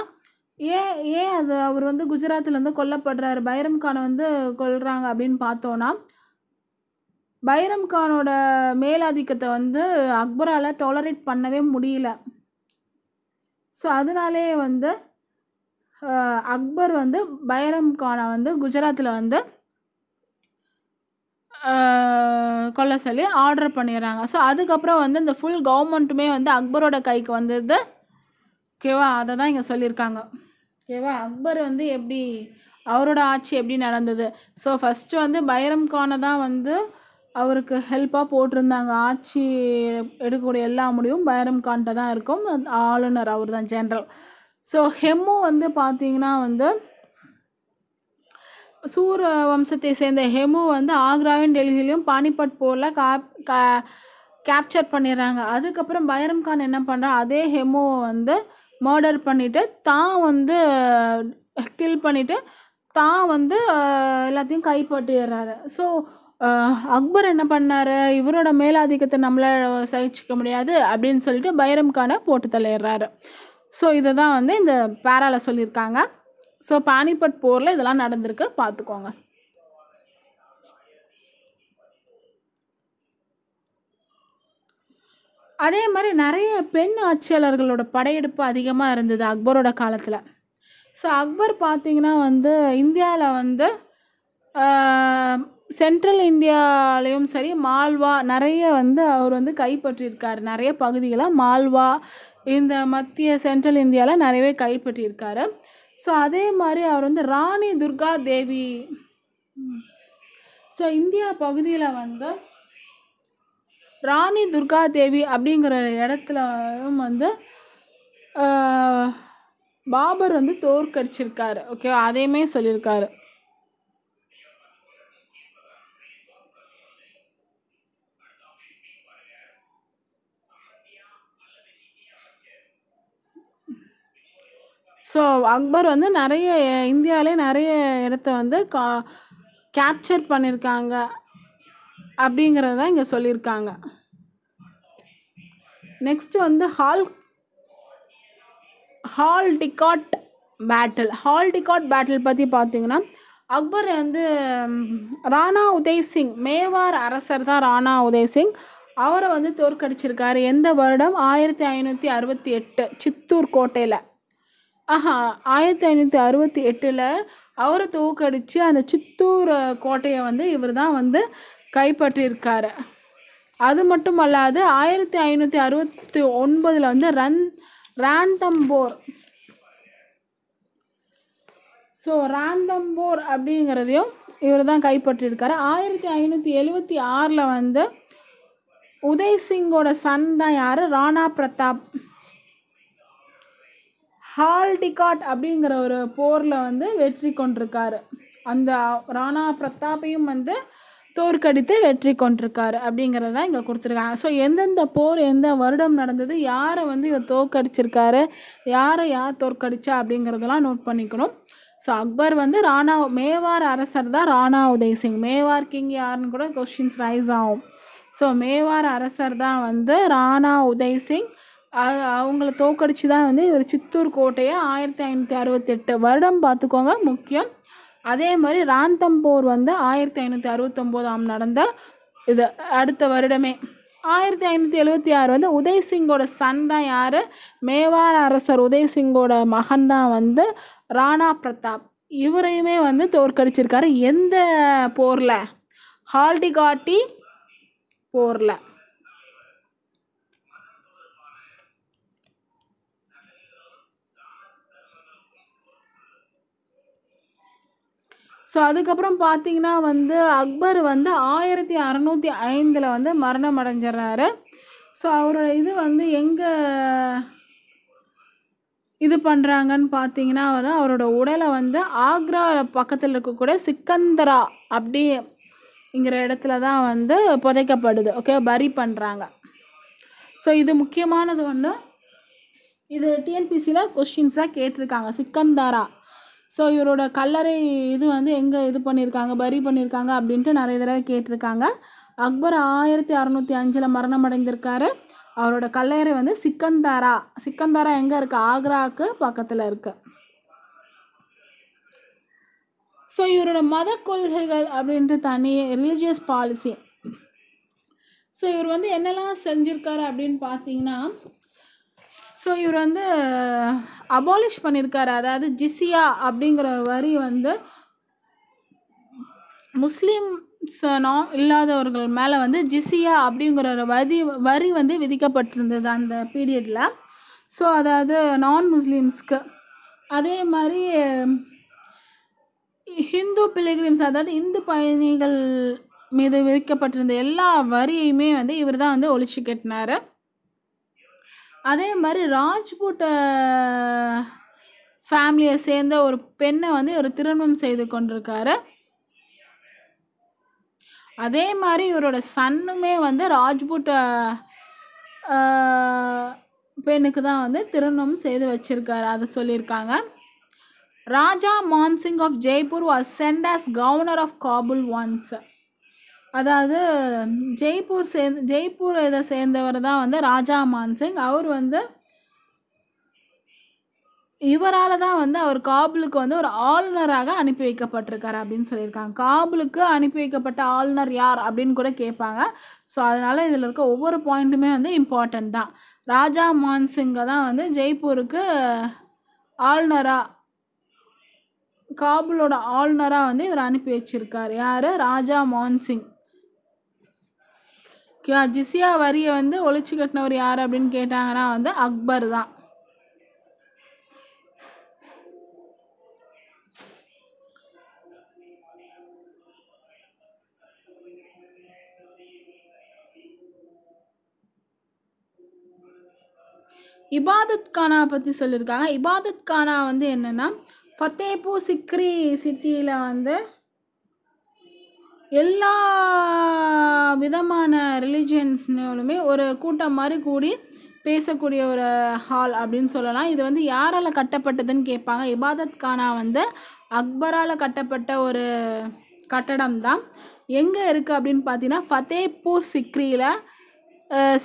ஏன் ஏன் அது அவர் வந்து குஜராத்தில் வந்து கொல்லப்படுறாரு பைரம் வந்து கொல்றாங்க அப்படின்னு பார்த்தோன்னா பைரம் கானோட மேலாதிக்கத்தை வந்து அக்பரால் டாலரேட் பண்ணவே முடியல ஸோ அதனாலே வந்து அக்பர் வந்து பைரம் கானை வந்து குஜராத்தில் வந்து கொல்ல சொல்லி ஆர்டர் பண்ணிடுறாங்க ஸோ அதுக்கப்புறம் வந்து இந்த ஃபுல் கவர்மெண்ட்டுமே வந்து அக்பரோட கைக்கு வந்தது ஓகேவா அதை தான் இங்கே சொல்லியிருக்காங்க ஓகேவா அக்பர் வந்து எப்படி அவரோட ஆட்சி எப்படி நடந்தது ஸோ ஃபஸ்ட்டு வந்து பைரம் கானை தான் வந்து அவருக்கு ஹெல்ப்பாக போட்டிருந்தாங்க ஆட்சி எடுக்கக்கூடிய எல்லா முடிவும் பைரம் கான்ட்ட தான் இருக்கும் ஆளுநர் அவர் தான் ஜென்ரல் ஸோ ஹெம்மு வந்து பார்த்தீங்கன்னா வந்து சூர வம்சத்தை சேர்ந்த ஹெமு வந்து ஆக்ராவின் டெல்லியிலையும் பானிபட் போரில் காப் கேப்சர் பண்ணிடுறாங்க அதுக்கப்புறம் பைரம் கான் என்ன பண்ணுறா அதே ஹெமுவை வந்து மர்டர் பண்ணிவிட்டு தான் வந்து கில் பண்ணிவிட்டு தான் வந்து எல்லாத்தையும் கைப்பற்றிடுறாரு ஸோ அக்பர் என்ன பண்ணார் இவரோட மேலாதிக்கத்தை நம்மளால் சகிச்சிக்க முடியாது அப்படின்னு சொல்லிட்டு பைரம் கானை போட்டு தள்ளிடுறாரு ஸோ இதை தான் வந்து இந்த பேராவில் சொல்லியிருக்காங்க ஸோ பானிபட் போரில் இதெல்லாம் நடந்திருக்கு பார்த்துக்கோங்க அதே மாதிரி நிறைய பெண் ஆட்சியாளர்களோட படையெடுப்பு அதிகமாக இருந்தது அக்பரோட காலத்தில் ஸோ அக்பர் பார்த்திங்கன்னா வந்து இந்தியாவில் வந்து சென்ட்ரல் இந்தியாலேயும் சரி மால்வா நிறைய வந்து அவர் வந்து கைப்பற்றியிருக்கார் நிறைய பகுதிகளை மால்வா இந்த மத்திய சென்ட்ரல் இந்தியாவில் நிறையவே கைப்பற்றியிருக்காரு ஸோ அதே மாதிரி அவர் வந்து ராணி துர்கா தேவி ஸோ இந்தியா பகுதியில் வந்து ராணி துர்கா தேவி அப்படிங்கிற இடத்துலவும் வந்து பாபர் வந்து தோற்கடிச்சிருக்காரு ஓகே அதையுமே சொல்லியிருக்காரு ஸோ அக்பர் வந்து நிறைய இந்தியாவிலே நிறைய இடத்த வந்து கா கேப்சர் பண்ணியிருக்காங்க அப்படிங்கிறது தான் இங்கே சொல்லியிருக்காங்க நெக்ஸ்ட்டு வந்து ஹால் Haldighati battle Haldighati battle பற்றி பார்த்தீங்கன்னா அக்பர் வந்து ராணா உதய் சிங் மேவார் அரசர் தான் ராணா உதய் சிங் அவரை வந்து தோற்கடிச்சிருக்காரு எந்த வருடம் ஆயிரத்தி ஐநூற்றி அறுபத்தி எட்டு சித்தூர் கோட்டையில் ஆஹா ஆயிரத்தி ஐநூற்றி அறுபத்தி எட்டில் அவரை தூக்கடித்து அந்த சித்தூர் கோட்டையை வந்து இவர் தான் வந்து கைப்பற்றியிருக்காரு அது மட்டும் அல்லாது ஆயிரத்தி ஐநூற்றி அறுபத்தி ஒன்பதில் வந்து ரன் ராந்தம்போர் ஸோ ராந்தம்போர் அப்படிங்கிறதையும் இவர் தான் கைப்பற்றியிருக்காரு ஆயிரத்தி ஐநூற்றி எழுபத்தி ஆறில் வந்து உதய் சிங்கோட சன் தான் யார் ராணா பிரதாப் ஹால்டிகாட் அப்படிங்கிற ஒரு போரில் வந்து வெற்றி கொண்டிருக்காரு அந்த ராணா பிரதாப்பையும் வந்து தோற்கடித்து வெற்றி கொண்டிருக்காரு அப்படிங்கிறத இங்கே கொடுத்துருக்காங்க ஸோ எந்தெந்த போர் எந்த வருடம் நடந்தது யாரை வந்து இவர் தோற்கடிச்சிருக்காரு யாரை யார் தோற்கடிச்சா அப்படிங்கிறதெல்லாம் நோட் பண்ணிக்கணும் ஸோ அக்பர் வந்து ராணா மேவார் அரசர் தான் ராணா உதய் சிங் மேவார் கிங் யாருன்னு கூட கொஷின்ஸ் ரைஸ் ஆகும் ஸோ மேவார் அரசர் தான் வந்து ராணா உதய் சிங் அவங்கள தோக்கடிச்சு தான் வந்து ஒரு சித்தூர் கோட்டையை ஆயிரத்தி ஐநூற்றி அறுபத்தெட்டு வருடம் பார்த்துக்கோங்க முக்கியம் அதே மாதிரி ராந்தம் போர் வந்து ஆயிரத்தி ஐநூற்றி அறுபத்தொம்போதாம் நடந்த இது அடுத்த வருடமே ஆயிரத்தி ஐநூற்றி எழுபத்தி ஆறு வந்து உதய்சிங்கோட சன் தான் யார் மேவார் அரசர் உதய்சிங்கோட மகன் தான் வந்து ராணா பிரதாப் இவரையுமே வந்து தோற்கடிச்சிருக்காரு எந்த போரில் ஹால்டிகாட்டி போரில் ஸோ அதுக்கப்புறம் பார்த்தீங்கன்னா வந்து அக்பர் வந்து ஆயிரத்தி அறநூற்றி ஐந்தில் வந்து மரணம் அடைஞ்சிடுறாரு ஸோ அவரோட இது வந்து எங்கே இது பண்ணுறாங்கன்னு பார்த்தீங்கன்னா வந்து அவரோட உடலை வந்து ஆக்ரா பக்கத்தில் இருக்கக்கூடிய சிக்கந்தரா அப்படிங்கிற இடத்துல தான் வந்து புதைக்கப்படுது ஓகே பரி பண்ணுறாங்க ஸோ இது முக்கியமானது ஒன்று இது டிஎன்பிசியில் கொஸ்டின்ஸாக கேட்டிருக்காங்க சிக்கந்தாரா ஸோ இவரோட கல்லறை இது வந்து எங்கே இது பண்ணியிருக்காங்க பரி பண்ணியிருக்காங்க அப்படின்ட்டு நிறைய தடவை கேட்டிருக்காங்க அக்பர் ஆயிரத்தி அறநூற்றி அஞ்சில் மரணம் அடைந்திருக்காரு அவரோட கல்லறை வந்து சிக்கந்தாரா சிக்கந்தாரா எங்கே இருக்குது ஆக்ராவுக்கு பக்கத்தில் இருக்குது ஸோ இவரோட மத கொள்கைகள் அப்படின்ட்டு தனி ரிலீஜியஸ் பாலிசி ஸோ இவர் வந்து என்னெல்லாம் செஞ்சுருக்காரு அப்படின்னு பார்த்தீங்கன்னா ஸோ இவர் வந்து அபாலிஷ் பண்ணியிருக்காரு அதாவது ஜிசியா அப்படிங்கிற வரி வந்து முஸ்லீம்ஸ் நான் இல்லாதவர்கள் மேலே வந்து ஜிசியா அப்படிங்கிற வரி வரி வந்து விதிக்கப்பட்டிருந்தது அந்த பீரியடில் ஸோ அதாவது நான் முஸ்லீம்ஸ்க்கு அதே மாதிரி ஹிந்து பிலிகிரிம்ஸ் அதாவது இந்து பயணிகள் மீது விதிக்கப்பட்டிருந்த எல்லா வரியுமே வந்து இவர் தான் வந்து ஒழிச்சு கட்டினார் அதே மாதிரி ராஜ்புட் ஃபேமிலியை சேர்ந்த ஒரு பெண்ணை வந்து ஒரு திருமணம் செய்து கொண்டிருக்காரு அதே மாதிரி இவரோட சன்னுமே வந்து ராஜ்புட் பெண்ணுக்கு தான் வந்து திருமணம் செய்து வச்சுருக்காரு அதை சொல்லியிருக்காங்க Raja Man Singh of Jaipur was sent as governor of Kabul once அதாவது ஜெய்ப்பூர் சேர்ந்து ஜெய்ப்பூர் இதை சேர்ந்தவர் தான் வந்து ராஜா மான்சிங் அவர் வந்து இவரால் தான் வந்து அவர் காபுலுக்கு வந்து ஒரு ஆளுநராக அனுப்பி வைக்கப்பட்டிருக்காரு அப்படின்னு சொல்லியிருக்காங்க காபுலுக்கு அனுப்பி வைக்கப்பட்ட ஆளுநர் யார் அப்படின்னு கூட கேட்பாங்க ஸோ அதனால் இதில் இருக்க ஒவ்வொரு பாயிண்ட்டுமே வந்து இம்பார்ட்டண்ட் தான் ராஜா மான்சிங்கை தான் வந்து ஜெய்ப்பூருக்கு ஆளுநராக காபுலோட ஆளுநராக வந்து இவர் அனுப்பி வச்சுருக்கார் யார் ராஜா மான்சிங் ஜிசியா வரியை வந்து ஒழிச்சு கட்டினவர் யார் அப்படின்னு கேட்டாங்கன்னா வந்து அக்பர் தான் இபாதத் கானா பற்றி சொல்லியிருக்காங்க இபாதத் கானா வந்து என்னென்னா ஃபத்தேபூர் சிக்ரி சிட்டியில் வந்து எல்லா விதமான ரிலிஜியன்ஸ்னாலுமே ஒரு கூட்டம் மாதிரி கூடி பேசக்கூடிய ஒரு ஹால் அப்படின்னு சொல்லலாம் இது வந்து யாரால் கட்டப்பட்டதுன்னு கேட்பாங்க இபாதத் கானா வந்து அக்பரால் கட்டப்பட்ட ஒரு கட்டடம் தான் எங்கே இருக்குது அப்படின்னு பார்த்தீங்கன்னா ஃபத்தேப்பூர் சிக்ரியில்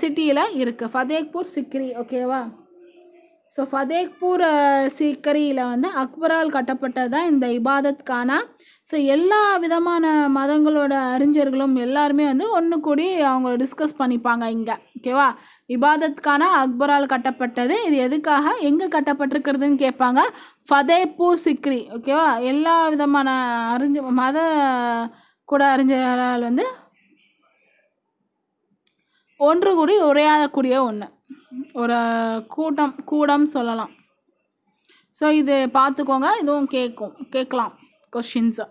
சிட்டியில் இருக்குது ஃபதேக்பூர் சிக்ரி ஓகேவா ஸோ ஃபதேக்பூர் சிக்கரியில் வந்து அக்பரால் கட்டப்பட்டது தான் இந்த இபாதத் கானா ஸோ எல்லா விதமான மதங்களோட அறிஞர்களும் எல்லாருமே வந்து ஒன்று கூடி அவங்க டிஸ்கஸ் பண்ணிப்பாங்க இங்கே ஓகேவா இபாதத்கான அக்பரால் கட்டப்பட்டது இது எதுக்காக எங்கே கட்டப்பட்டிருக்கிறதுன்னு கேட்பாங்க ஃபதேபூர் சிக்ரி ஓகேவா எல்லா விதமான அறிஞ மத கூட அறிஞர்களால் வந்து ஒன்று கூடி உரையாடக்கூடிய ஒன்று ஒரு கூட்டம் கூடம் சொல்லலாம் ஸோ இது பார்த்துக்கோங்க இதுவும் கேட்கும் கேட்கலாம் கொஷின்ஸை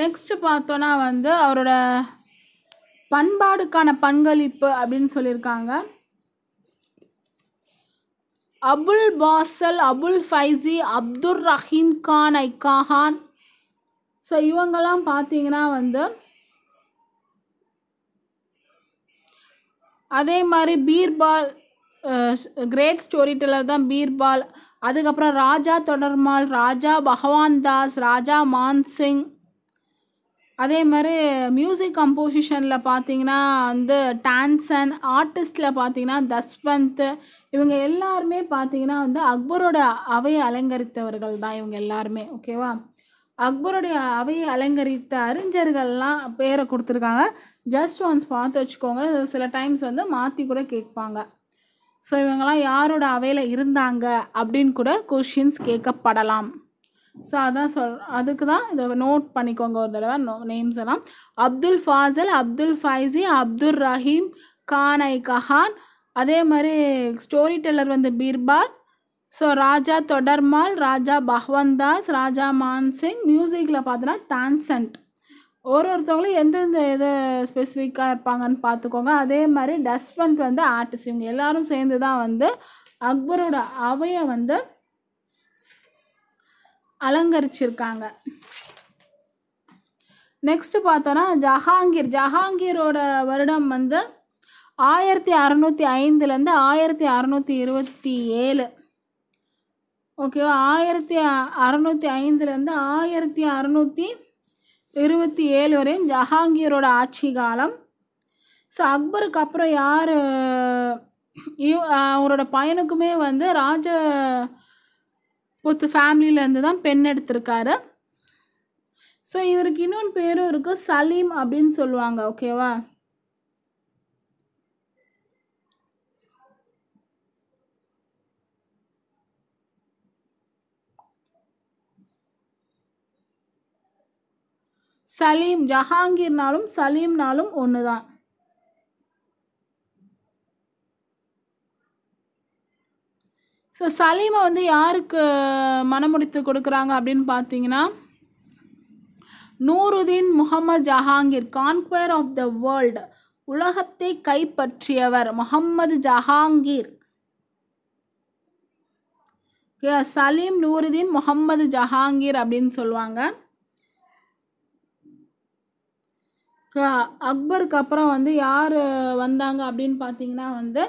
நெக்ஸ்ட்டு பார்த்தோன்னா வந்து அவரோட பண்பாடுக்கான பங்களிப்பு அப்படின்னு சொல்லியிருக்காங்க அபுல் பாசல் அபுல் ஃபைசி அப்துல் ரஹீம் கான் ஐகாஹான் ஸோ இவங்கெல்லாம் பார்த்தீங்கன்னா வந்து அதே மாதிரி பீர்பால் கிரேட் ஸ்டோரி டெல்லர் தான் பீர்பால் அதுக்கப்புறம் ராஜா தொடர்மால் ராஜா பகவான் தாஸ் ராஜா மான்சிங் அதே மாதிரி மியூசிக் கம்போசிஷனில் பார்த்தீங்கன்னா வந்து டான்சன் ஆர்டிஸ்டில் பார்த்தீங்கன்னா தஸ்வந்த் இவங்க எல்லாருமே பார்த்தீங்கன்னா வந்து அக்பரோட அவையை அலங்கரித்தவர்கள் தான் இவங்க எல்லாருமே ஓகேவா அக்பருடைய அவையை அலங்கரித்த அறிஞர்கள்லாம் பேரை கொடுத்துருக்காங்க ஜஸ்ட் ஒன்ஸ் பார்த்து வச்சுக்கோங்க சில டைம்ஸ் வந்து மாற்றி கூட கேட்பாங்க ஸோ இவங்கெல்லாம் யாரோட அவையில் இருந்தாங்க அப்படின்னு கூட கொஷின்ஸ் கேட்கப்படலாம் ஸோ அதான் சொல் அதுக்கு தான் இதை நோட் பண்ணிக்கோங்க ஒரு தடவை நோ நேம்ஸ் எல்லாம் அப்துல் ஃபாசல் அப்துல் ஃபைசி அப்துல் ரஹீம் கானை கஹான் அதே மாதிரி ஸ்டோரி டெல்லர் வந்து பீர்பால் ஸோ ராஜா தொடர்மால் ராஜா பகவந்தாஸ் ராஜா மான்சிங் மியூசிக்கில் பார்த்தோன்னா தான்சன்ட் ஒரு ஒருத்தவங்களும் எந்தெந்த இது ஸ்பெசிஃபிக்காக இருப்பாங்கன்னு பார்த்துக்கோங்க அதே மாதிரி டஸ்வந்த் வந்து ஆர்டிஸ்ட் இவங்க எல்லோரும் சேர்ந்து தான் வந்து அக்பரோட அவையை வந்து அலங்கரிச்சிருக்காங்க நெக்ஸ்ட்டு பார்த்தோன்னா ஜஹாங்கீர் ஜஹாங்கீரோட வருடம் வந்து ஆயிரத்தி அறநூற்றி ஐந்துலேருந்து ஆயிரத்தி அறநூற்றி இருபத்தி ஏழு ஓகேவா ஆயிரத்தி அறநூற்றி ஐந்துலேருந்து ஆயிரத்தி அறநூற்றி இருபத்தி ஏழு வரையும் ஜஹாங்கீரோட ஆட்சி காலம் ஸோ அக்பருக்கு அப்புறம் யார் அவரோட பையனுக்குமே வந்து ராஜ ஒருத்த ஃபேமிலியிலேருந்து தான் பெண் எடுத்திருக்காரு ஸோ இவருக்கு இன்னொன்று பேரும் இருக்கு சலீம் அப்படின்னு சொல்லுவாங்க ஓகேவா சலீம் ஜஹாங்கீர்னாலும் சலீம்னாலும் ஒன்று தான் ஸோ சலீமை வந்து யாருக்கு மனமுடித்து கொடுக்குறாங்க அப்படின்னு பார்த்தீங்கன்னா Nuruddin Muhammad Jahangir conqueror of the world உலகத்தை கைப்பற்றியவர் முகம்மது ஜஹாங்கீர் சலீம் நூருதீன் முகம்மது ஜஹாங்கீர் அப்படின்னு சொல்லுவாங்க அக்பருக்கு அப்புறம் வந்து யார் வந்தாங்க அப்படின்னு பார்த்தீங்கன்னா வந்து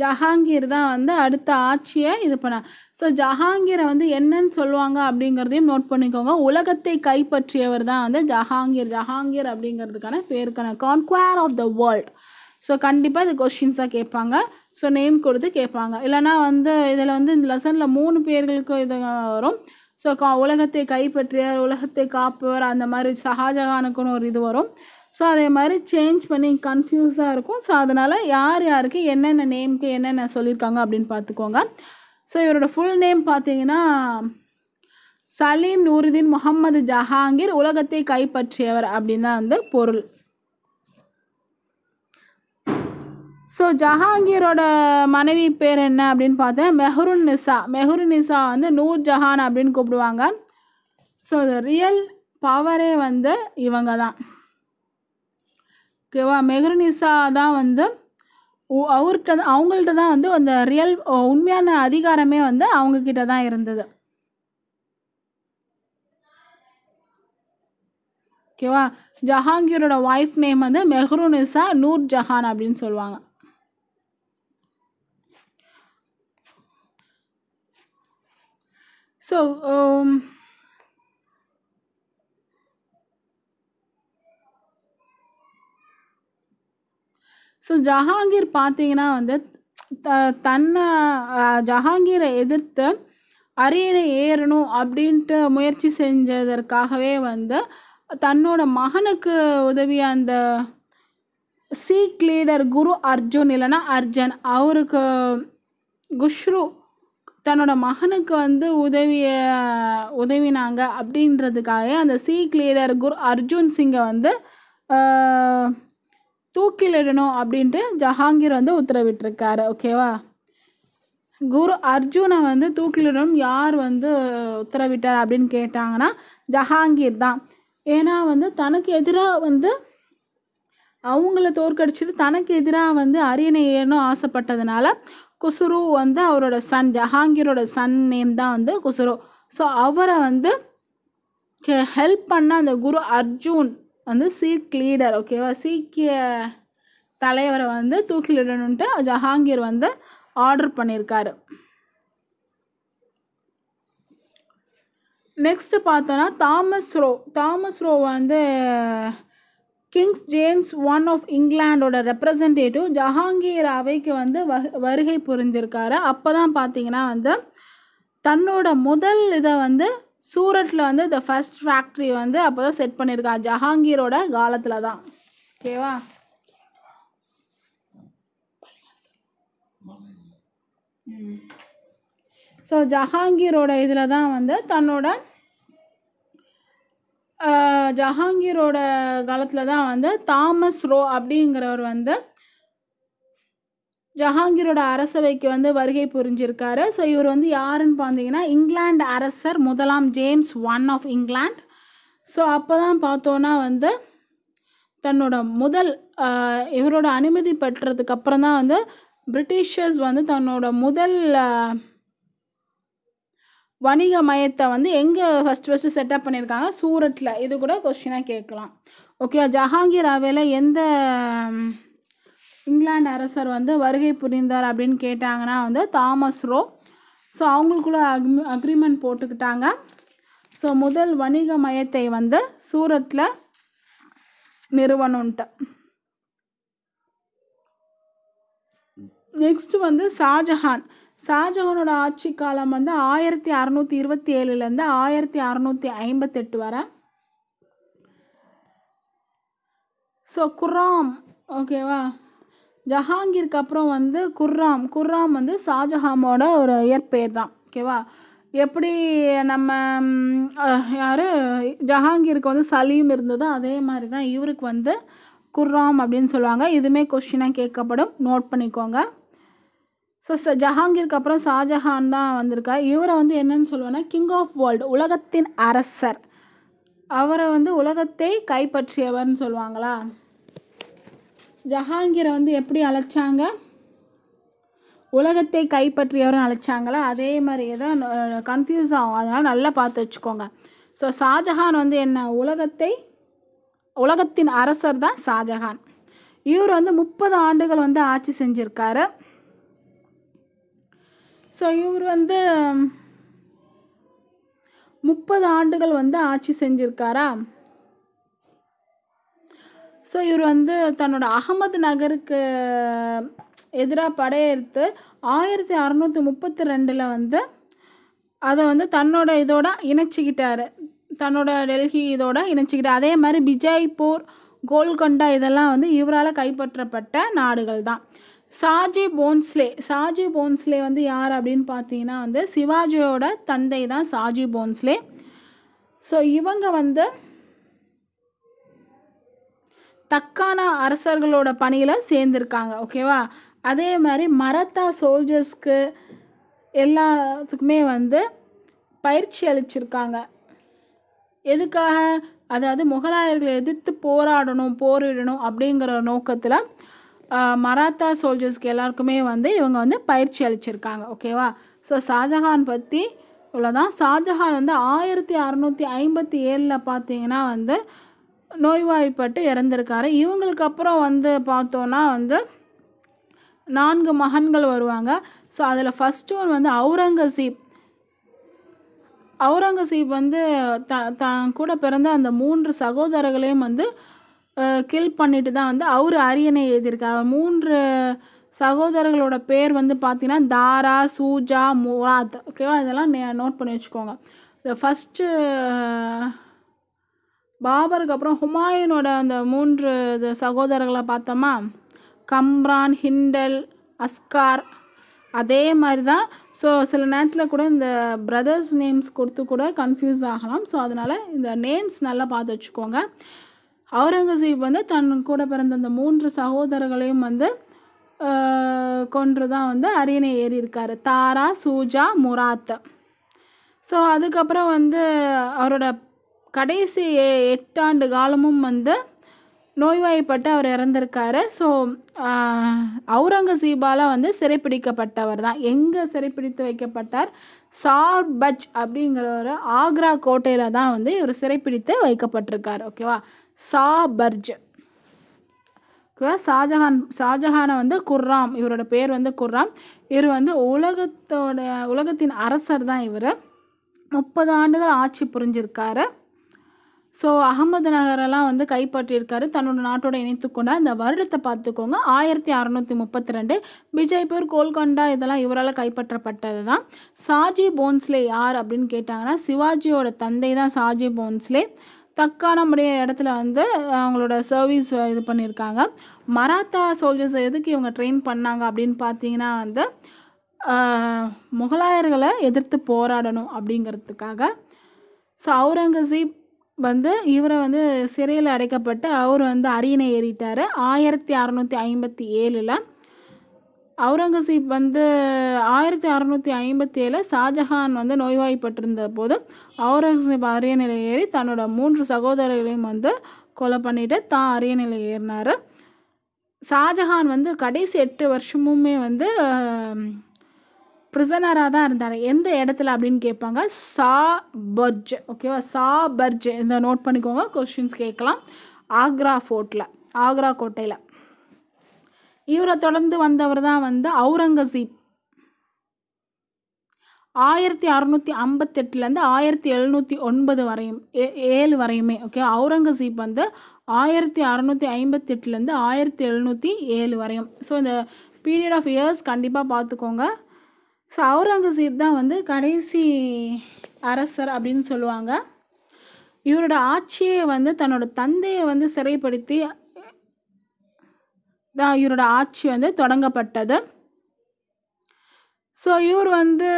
ஜஹாங்கீர் தான் வந்து அடுத்த ஆட்சியை இது பண்ணார் ஸோ ஜஹாங்கீரை வந்து என்னன்னு சொல்லுவாங்க அப்படிங்கிறதையும் நோட் பண்ணிக்கோங்க உலகத்தை கைப்பற்றியவர் தான் வந்து ஜஹாங்கீர் ஜஹாங்கீர் அப்படிங்கிறதுக்கான பேருக்கான conqueror of the world so கண்டிப்பாக இது கொஷின்ஸாக கேட்பாங்க ஸோ நேம் கொடுத்து கேட்பாங்க இல்லைனா வந்து இதில் வந்து இந்த லெசனில் மூணு பேர்களுக்கும் இது வரும் ஸோ கா உலகத்தை கைப்பற்றியவர் உலகத்தை காப்பவர் அந்த மாதிரி சஹாஜகானுக்குன்னு ஒரு இது வரும் ஸோ அதே மாதிரி சேஞ்ச் பண்ணி கன்ஃபியூஸாக இருக்கும் ஸோ அதனால் யார் யாருக்கு என்னென்ன நேம்க்கு என்னென்ன சொல்லியிருக்காங்க அப்படின்னு பார்த்துக்கோங்க ஸோ இவரோட ஃபுல் நேம் பார்த்தீங்கன்னா சலீம் நூருதீன் முகமது ஜஹாங்கீர் உலகத்தை கைப்பற்றியவர் அப்படின்னு தான் வந்து பொருள் ஸோ ஜஹாங்கீரோட மனைவி பேர் என்ன அப்படின்னு பார்த்தா மெஹ்ருன் நிசா மெஹருன் நிசா வந்து நூர் ஜஹான் அப்படின்னு கூப்பிடுவாங்க ஸோ ரியல் பவரே வந்து இவங்க தான் ஓகேவா மெஹ்ரனிசா தான் வந்து அவர்கிட்ட அவங்கள்ட்ட தான் வந்து அந்த ரியல் உண்மையான அதிகாரமே வந்து அவங்கக்கிட்ட தான் இருந்தது ஓகேவா ஜஹாங்கீரோட ஒய்ஃப் நேம் வந்து மெஹ்ருனிசா நூர் ஜஹான் அப்படின்னு சொல்லுவாங்க ஸோ ஸோ ஜஹாங்கீர் பார்த்தீங்கன்னா வந்து த தன்னை ஜஹாங்கீரை எதிர்த்து அரியணை ஏறணும் அப்படின்ட்டு முயற்சி செஞ்சதற்காகவே வந்து தன்னோட மகனுக்கு உதவிய அந்த சீக் லீடர் குரு அர்ஜுன் இல்லைன்னா அர்ஜன் அவருக்கு குஷ்ரு தன்னோட மகனுக்கு வந்து உதவிய உதவினாங்க அப்படின்றதுக்காக அந்த சீக் லீடர் குரு அர்ஜுன் சிங்கை வந்து தூக்கிலிடணும் அப்படின்ட்டு ஜஹாங்கீர் வந்து உத்தரவிட்டிருக்காரு ஓகேவா குரு அர்ஜுனை வந்து தூக்கிலிடணும் யார் வந்து உத்தரவிட்டார் அப்படின்னு கேட்டாங்கன்னா ஜஹாங்கீர் தான் ஏன்னா வந்து தனக்கு எதிராக வந்து அவங்கள தோற்கடிச்சிட்டு தனக்கு எதிராக வந்து அரியணை ஏறணும் ஆசைப்பட்டதுனால குசுரு வந்து அவரோட சன் ஜஹாங்கீரோட சன் நேம் தான் வந்து குசுரு ஸோ அவரை வந்து ஹெல்ப் பண்ண அந்த குரு அர்ஜுன் வந்து சீக் லீடர் ஓகேவா சீக்கிய தலைவரை வந்து தூக்கிலிடணுன்ட்டு ஜஹாங்கீர் வந்து ஆர்டர் பண்ணியிருக்காரு நெக்ஸ்ட் பார்த்தோன்னா தாமஸ் ரோ தாமஸ் ரோ வந்து கிங்ஸ் ஜேம்ஸ் ஒன் ஆஃப் இங்கிலாண்டோட ரெப்ரசன்டேட்டிவ் ஜஹாங்கீர் அவைக்கு வந்து வருகை புரிந்திருக்காரு அப்போ தான் பார்த்தீங்கன்னா வந்து தன்னோட முதல் இதை வந்து சூரட்டில் வந்து இந்த ஃபஸ்ட் ஃபேக்ட்ரி வந்து அப்போ தான் செட் பண்ணியிருக்கான் ஜஹாங்கீரோட காலத்தில் தான் ஓகேவா ஸோ ஜஹாங்கீரோட இதில் தான் வந்து தன்னோட ஜஹாங்கீரோட காலத்தில் தான் வந்து தாமஸ் ரோ அப்படிங்கிறவர் வந்து ஜஹாங்கீரோட அரசவைக்கு வந்து வருகை புரிஞ்சிருக்காரு ஸோ இவர் வந்து யாருன்னு பார்த்தீங்கன்னா இங்கிலாந்து அரசர் முதலாம் James one of England so அப்போ தான் பார்த்தோன்னா வந்து தன்னோட முதல் இவரோட அனுமதி பெற்றதுக்கு அப்புறம் தான் வந்து பிரிட்டிஷர்ஸ் வந்து தன்னோட முதல் வணிக மையத்தை வந்து எங்கே ஃபஸ்ட் ஃபஸ்ட்டு செட்டப் பண்ணியிருக்காங்க சூரத்தில் இது கூட கொஸ்டினாக கேட்கலாம் ஓகே ஜஹாங்கீர் அவையில் எந்த இங்கிலாந்து அரசர் வந்து வருகை புரிந்தார் அப்படின்னு கேட்டாங்கன்னா வந்து தாமஸ் ரோ ஸோ அவங்களுக்குள்ள அக்மி அக்ரிமெண்ட் போட்டுக்கிட்டாங்க ஸோ முதல் வணிக மையத்தை வந்து சூரத்தில் நிறுவனம்ன்ட்டு நெக்ஸ்ட் வந்து ஷாஜஹான் ஷாஜஹானோட ஆட்சி காலம் வந்து ஆயிரத்தி அறநூற்றி இருபத்தி ஏழுலேருந்து ஆயிரத்தி அறநூற்றி ஐம்பத்தெட்டு வரை ஸோ குராம் ஓகேவா ஜஹாங்கிற்கு அப்புறம் வந்து குர்ராம் குர்ராம் வந்து ஷாஜஹாமோட ஒரு இயற்பெயர் தான் ஓகேவா எப்படி நம்ம யார் ஜஹாங்கீருக்கு வந்து சலீம் இருந்ததோ அதே மாதிரி தான் இவருக்கு வந்து குர்ராம் அப்படின்னு சொல்லுவாங்க இதுவுமே கொஷினாக கேட்கப்படும் நோட் பண்ணிக்கோங்க ஸோ ச ஜஹாங்கிற்கு அப்புறம் ஷாஜஹான் தான் வந்திருக்கா இவரை வந்து என்னென்னு சொல்லுவோன்னா கிங் ஆஃப் வேர்ல்டு உலகத்தின் அரசர் அவரை வந்து உலகத்தை கைப்பற்றியவர்னு சொல்லுவாங்களா ஜஹாங்கீரை வந்து எப்படி அழைச்சாங்க உலகத்தை கைப்பற்றியவரும் அழைச்சாங்களா அதே மாதிரியே தான் கன்ஃபியூஸ் ஆகும் அதனால் நல்லா பார்த்து வச்சுக்கோங்க ஸோ ஷாஜஹான் வந்து என்ன உலகத்தை உலகத்தின் அரசர் தான் ஷாஜஹான் இவர் வந்து முப்பது ஆண்டுகள் வந்து ஆட்சி செஞ்சுருக்காரு ஸோ இவர் வந்து முப்பது ஆண்டுகள் வந்து ஆட்சி செஞ்சுருக்காரா ஸோ இவர் வந்து தன்னோட அகமது நகருக்கு எதிராக படையெடுத்து ஆயிரத்தி அறநூற்றி முப்பத்தி ரெண்டில் வந்து அதை வந்து தன்னோட இதோட இணைச்சிக்கிட்டார் தன்னோட டெல்லி இதோட இணைச்சிக்கிட்டார் அதே மாதிரி பிஜாய்பூர் கோல்கொண்டா இதெல்லாம் வந்து இவரால் கைப்பற்றப்பட்ட நாடுகள் தான் சாஜி போன்ஸ்லே சாஜி போன்ஸ்லே வந்து யார் அப்படின்னு பார்த்தீங்கன்னா வந்து சிவாஜியோட தந்தை தான் சாஜி போன்ஸ்லே ஸோ இவங்க வந்து தக்கான அரசர்களோட பணியில் சேர்ந்துருக்காங்க ஓகேவா அதே மாதிரி மரத்தா சோல்ஜர்ஸ்க்கு எல்லாத்துக்குமே வந்து பயிற்சி அளிச்சிருக்காங்க எதுக்காக அதாவது முகலாயர்களை எதிர்த்து போராடணும் போரிடணும் அப்படிங்கிற நோக்கத்தில் மராத்தா சோல்ஜர்ஸ்க்கு எல்லாருக்குமே வந்து இவங்க வந்து பயிற்சி அளிச்சிருக்காங்க ஓகேவா ஸோ ஷாஜஹான் பற்றி இவ்வளோதான் ஷாஜஹான் வந்து ஆயிரத்தி அறநூற்றி ஐம்பத்தி ஏழில் பார்த்தீங்கன்னா வந்து நோய்வாய்ப்பட்டு இறந்துருக்காரு இவங்களுக்கு அப்புறம் வந்து பார்த்தோன்னா வந்து நான்கு மகன்கள் வருவாங்க ஸோ அதில் ஃபஸ்ட்டு ஒன் வந்து அவுரங்கசீப் அவுரங்கசீப் வந்து த தான் கூட பிறந்த அந்த மூன்று சகோதரர்களையும் வந்து கில் பண்ணிட்டு தான் வந்து அவர் அரியணை எழுதியிருக்கார் மூன்று சகோதரர்களோட பேர் வந்து பார்த்திங்கன்னா தாரா சூஜா முராத் ஓகேவா இதெல்லாம் நே நோட் பண்ணி வச்சுக்கோங்க இந்த ஃபஸ்ட்டு பாபருக்கு அப்புறம் ஹுமாயூனோட அந்த மூன்று இது சகோதரர்களை பார்த்தோமா கம்ரான் ஹிண்டல் அஸ்கார் அதே மாதிரி தான் ஸோ சில நேரத்தில் கூட இந்த பிரதர்ஸ் நேம்ஸ் கொடுத்து கூட கன்ஃபியூஸ் ஆகலாம் ஸோ அதனால் இந்த நேம்ஸ் நல்லா பார்த்து வச்சுக்கோங்க அவுரங்கசீப் வந்து தன் கூட பிறந்த அந்த மூன்று சகோதரர்களையும் வந்து கொன்று தான் வந்து அரியணை ஏறி இருக்கார் தாரா சூஜா முராத் ஸோ அதுக்கப்புறம் வந்து அவரோட கடைசி எட்டாண்டு காலமும் வந்து நோய்வாய்ப்பட்டு அவர் இறந்திருக்காரு ஸோ அவுரங்கசீபால் வந்து சிறைப்பிடிக்கப்பட்டவர் தான் எங்கே சிறைப்பிடித்து வைக்கப்பட்டார் பஜ் அப்படிங்கிற ஒரு ஆக்ரா கோட்டையில் தான் வந்து இவர் சிறைப்பிடித்து வைக்கப்பட்டிருக்கார் ஓகேவா பர்ஜ் ஓகேவா ஷாஜஹான் ஷாஜஹானை வந்து குர்ராம் இவரோட பேர் வந்து குர்ராம் இவர் வந்து உலகத்தோட உலகத்தின் அரசர் தான் இவர் முப்பது ஆண்டுகள் ஆட்சி புரிஞ்சிருக்காரு ஸோ அகமது நகரெல்லாம் வந்து கைப்பற்றியிருக்காரு தன்னோட நாட்டோட இணைத்துக்கொண்ட அந்த வருடத்தை பார்த்துக்கோங்க ஆயிரத்தி அறநூற்றி முப்பத்தி ரெண்டு விஜய்பூர் கோல்கொண்டா இதெல்லாம் இவரால் கைப்பற்றப்பட்டது தான் சாஜி போன்ஸ்லே யார் அப்படின்னு கேட்டாங்கன்னா சிவாஜியோட தந்தை தான் சாஜி போன்ஸ்லே தக்கான முடிய இடத்துல வந்து அவங்களோட சர்வீஸ் இது பண்ணியிருக்காங்க மராத்தா சோல்ஜர்ஸ் எதுக்கு இவங்க ட்ரெயின் பண்ணாங்க அப்படின்னு பார்த்தீங்கன்னா வந்து முகலாயர்களை எதிர்த்து போராடணும் அப்படிங்கிறதுக்காக ஸோ அவுரங்கசீப் வந்து இவரை வந்து சிறையில் அடைக்கப்பட்டு அவர் வந்து அரியணை ஏறிட்டார் ஆயிரத்தி அறநூற்றி ஐம்பத்தி ஏழில் அவுரங்கசீப் வந்து ஆயிரத்தி அறநூற்றி ஐம்பத்தி ஏழில் ஷாஜஹான் வந்து நோய்வாய்ப்பட்டிருந்த போது அவுரங்கசீப் அரியணையில் ஏறி தன்னோட மூன்று சகோதரர்களையும் வந்து கொலை பண்ணிவிட்டு தான் அரியணையில் ஏறினார் ஷாஜஹான் வந்து கடைசி எட்டு வருஷமுமே வந்து ப்ரிசனராக தான் இருந்தார் எந்த இடத்துல அப்படின்னு கேட்பாங்க சா பர்ஜ் ஓகேவா சா பர்ஜ் இந்த நோட் பண்ணிக்கோங்க கொஷின்ஸ் கேட்கலாம் ஆக்ரா ஃபோர்ட்டில் ஆக்ரா கோட்டையில் இவரை தொடர்ந்து வந்தவர் தான் வந்து அவுரங்கசீப் ஆயிரத்தி அறநூற்றி ஐம்பத்தெட்டுலேருந்து ஆயிரத்தி எழுநூற்றி ஒன்பது வரையும் ஏ ஏழு வரையுமே ஓகே அவுரங்கசீப் வந்து ஆயிரத்தி அறநூற்றி ஐம்பத்தெட்டுலேருந்து ஆயிரத்தி எழுநூற்றி ஏழு வரையும் ஸோ இந்த பீரியட் ஆஃப் இயர்ஸ் கண்டிப்பாக பார்த்துக்கோங்க ஸோ அவுரங்கசீப் தான் வந்து கடைசி அரசர் அப்படின்னு சொல்லுவாங்க இவரோட ஆட்சியை வந்து தன்னோட தந்தையை வந்து சிறைப்படுத்தி தான் இவரோட ஆட்சி வந்து தொடங்கப்பட்டது ஸோ இவர் வந்து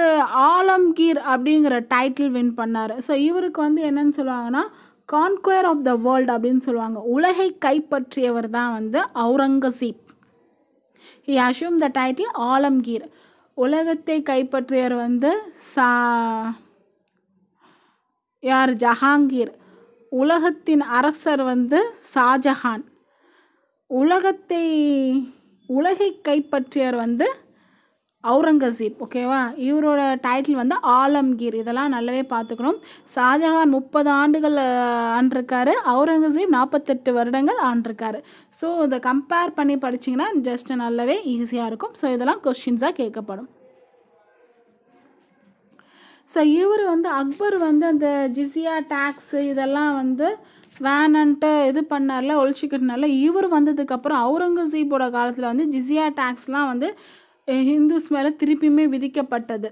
ஆலம்கீர் அப்படிங்கிற டைட்டில் வின் பண்ணார் ஸோ இவருக்கு வந்து என்னன்னு சொல்லுவாங்கன்னா கான்குயர் ஆஃப் த வேர்ல்டு அப்படின்னு சொல்லுவாங்க உலகை கைப்பற்றியவர் தான் வந்து Aurangzeb he assume the title Alamgir உலகத்தை கைப்பற்றியவர் வந்து சா யார் ஜஹாங்கீர் உலகத்தின் அரசர் வந்து ஷாஜஹான் உலகத்தை உலகை கைப்பற்றியவர் வந்து அவுரங்கசீப் ஓகேவா இவரோட டைட்டில் வந்து ஆலம்கீர் இதெல்லாம் நல்லாவே பார்த்துக்கணும் ஷாஜஹான் முப்பது ஆண்டுகள் ஆண்டிருக்காரு அவுரங்கசீப் நாற்பத்தெட்டு வருடங்கள் ஆண்டிருக்காரு ஸோ இதை கம்பேர் பண்ணி படிச்சிங்கன்னா ஜஸ்ட் நல்லாவே ஈஸியாக இருக்கும் ஸோ இதெல்லாம் கொஸ்டின்ஸாக கேட்கப்படும் ஸோ இவர் வந்து அக்பர் வந்து அந்த ஜிசியா டேக்ஸு இதெல்லாம் வந்து வேணன்ட்டு இது பண்ணார்ல ஒழிச்சிக்கிட்டனால இவர் வந்ததுக்கப்புறம் அவுரங்கசீப்போட காலத்தில் வந்து ஜிசியா டேக்ஸ்லாம் வந்து ஹிந்துஸ் மேலே திருப்பியுமே விதிக்கப்பட்டது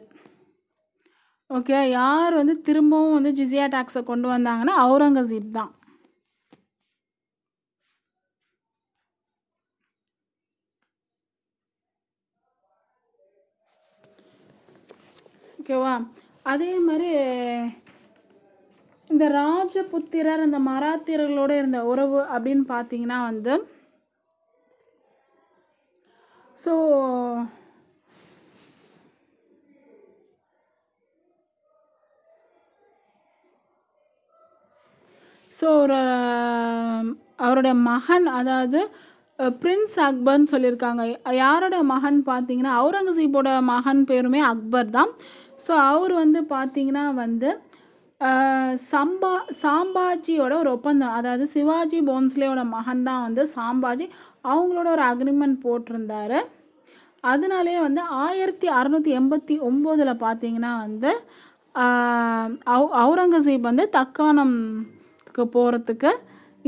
ஓகே யார் வந்து திரும்பவும் வந்து ஜிசியா டேக்ஸை கொண்டு வந்தாங்கன்னா அவுரங்கசீப் தான் ஓகேவா அதே மாதிரி இந்த ராஜபுத்திரர் இந்த மராத்தியர்களோடு இருந்த உறவு அப்படின்னு பார்த்தீங்கன்னா வந்து ஸோ ஸோ ஒரு அவருடைய மகன் அதாவது பிரின்ஸ் அக்பர்னு சொல்லியிருக்காங்க யாரோட மகன் பார்த்தீங்கன்னா அவுரங்கசீப்போட மகன் பேருமே அக்பர் தான் ஸோ அவர் வந்து பார்த்தீங்கன்னா வந்து சம்பா சாம்பாஜியோட ஒரு ஒப்பந்தம் அதாவது சிவாஜி போன்ஸ்லேயோட மகன் தான் வந்து சாம்பாஜி அவங்களோட ஒரு அக்ரிமெண்ட் போட்டிருந்தாரு அதனாலே வந்து ஆயிரத்தி அறநூற்றி எண்பத்தி ஒம்போதில் பார்த்தீங்கன்னா வந்து அவு அவுரங்கசீப் வந்து தக்கானம் இடத்துக்கு போகிறதுக்கு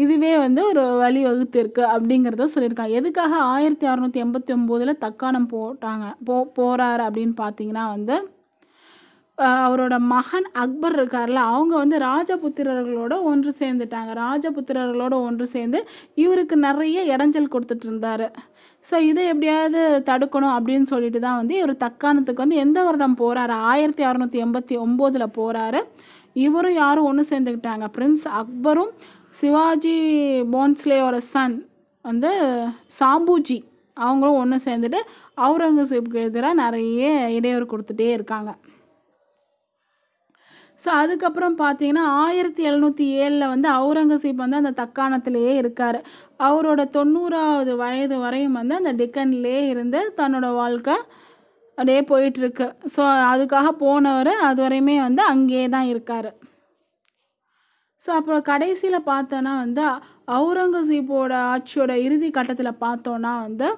இதுவே வந்து ஒரு வழி வகுத்து இருக்குது அப்படிங்கிறத சொல்லியிருக்காங்க எதுக்காக ஆயிரத்தி அறநூற்றி எண்பத்தி ஒம்போதில் தக்காணம் போட்டாங்க போ போகிறாரு அப்படின்னு பார்த்தீங்கன்னா வந்து அவரோட மகன் அக்பர் இருக்கார்ல அவங்க வந்து ராஜபுத்திரர்களோட ஒன்று சேர்ந்துட்டாங்க ராஜபுத்திரர்களோட ஒன்று சேர்ந்து இவருக்கு நிறைய இடைஞ்சல் கொடுத்துட்டு இருந்தார் ஸோ இதை எப்படியாவது தடுக்கணும் அப்படின்னு சொல்லிட்டு தான் வந்து இவர் தக்காணத்துக்கு வந்து எந்த வருடம் போகிறாரு ஆயிரத்தி அறநூற்றி எண்பத்தி ஒம்போதில் போகிறாரு இவரும் யாரும் ஒன்று சேர்ந்துக்கிட்டாங்க பிரின்ஸ் அக்பரும் சிவாஜி போன்ஸ்லேயோட சன் வந்து சாம்பூஜி அவங்களும் ஒன்று சேர்ந்துட்டு அவுரங்கசீப்க்கு எதிராக நிறைய இடையூறு கொடுத்துட்டே இருக்காங்க ஸோ அதுக்கப்புறம் பார்த்தீங்கன்னா ஆயிரத்தி எழுநூற்றி ஏழில் வந்து அவுரங்கசீப் வந்து அந்த தக்காணத்திலேயே இருக்கார் அவரோட தொண்ணூறாவது வயது வரையும் வந்து அந்த டெக்கன்லேயே இருந்து தன்னோட வாழ்க்கை அப்படியே போயிட்டுருக்கு ஸோ அதுக்காக போனவர் அது வரையுமே வந்து அங்கேயே தான் இருக்கார் ஸோ அப்புறம் கடைசியில் பார்த்தோன்னா வந்து அவுரங்கசீப்போட ஆட்சியோட இறுதி கட்டத்தில் பார்த்தோன்னா வந்து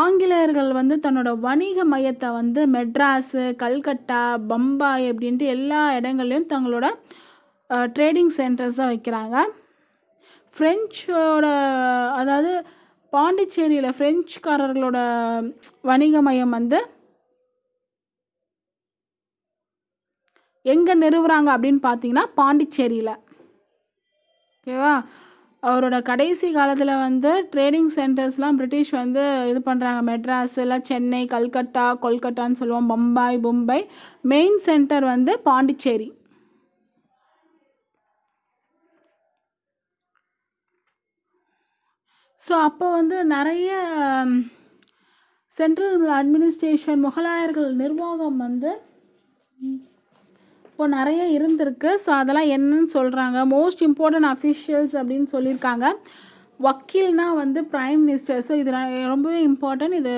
ஆங்கிலேயர்கள் வந்து தன்னோட வணிக மையத்தை வந்து மெட்ராஸு கல்கட்டா பம்பாய் அப்படின்ட்டு எல்லா இடங்கள்லையும் தங்களோட ட்ரேடிங் சென்டர்ஸாக வைக்கிறாங்க ஃப்ரெஞ்சோட அதாவது பாண்டிச்சேரியில் ஃப்ரெஞ்சுக்காரர்களோட வணிக மையம் வந்து எங்கே நிறுவுறாங்க அப்படின்னு பார்த்தீங்கன்னா பாண்டிச்சேரியில் ஓகேவா அவரோட கடைசி காலத்தில் வந்து ட்ரேடிங் சென்டர்ஸ்லாம் பிரிட்டிஷ் வந்து இது பண்ணுறாங்க மெட்ராஸில் சென்னை கல்கட்டா கொல்கட்டான்னு சொல்லுவோம் பம்பாய் மும்பை மெயின் சென்டர் வந்து பாண்டிச்சேரி ஸோ அப்போ வந்து நிறைய சென்ட்ரல் அட்மினிஸ்ட்ரேஷன் முகலாயர்கள் நிர்வாகம் வந்து இப்போ நிறைய இருந்திருக்கு ஸோ அதெல்லாம் என்னன்னு சொல்கிறாங்க மோஸ்ட் இம்பார்ட்டன்ட் அஃபிஷியல்ஸ் அப்படின்னு சொல்லியிருக்காங்க வக்கீல்னால் வந்து ப்ரைம் மினிஸ்டர் ஸோ இது ரொம்பவே இம்பார்ட்டன்ட் இது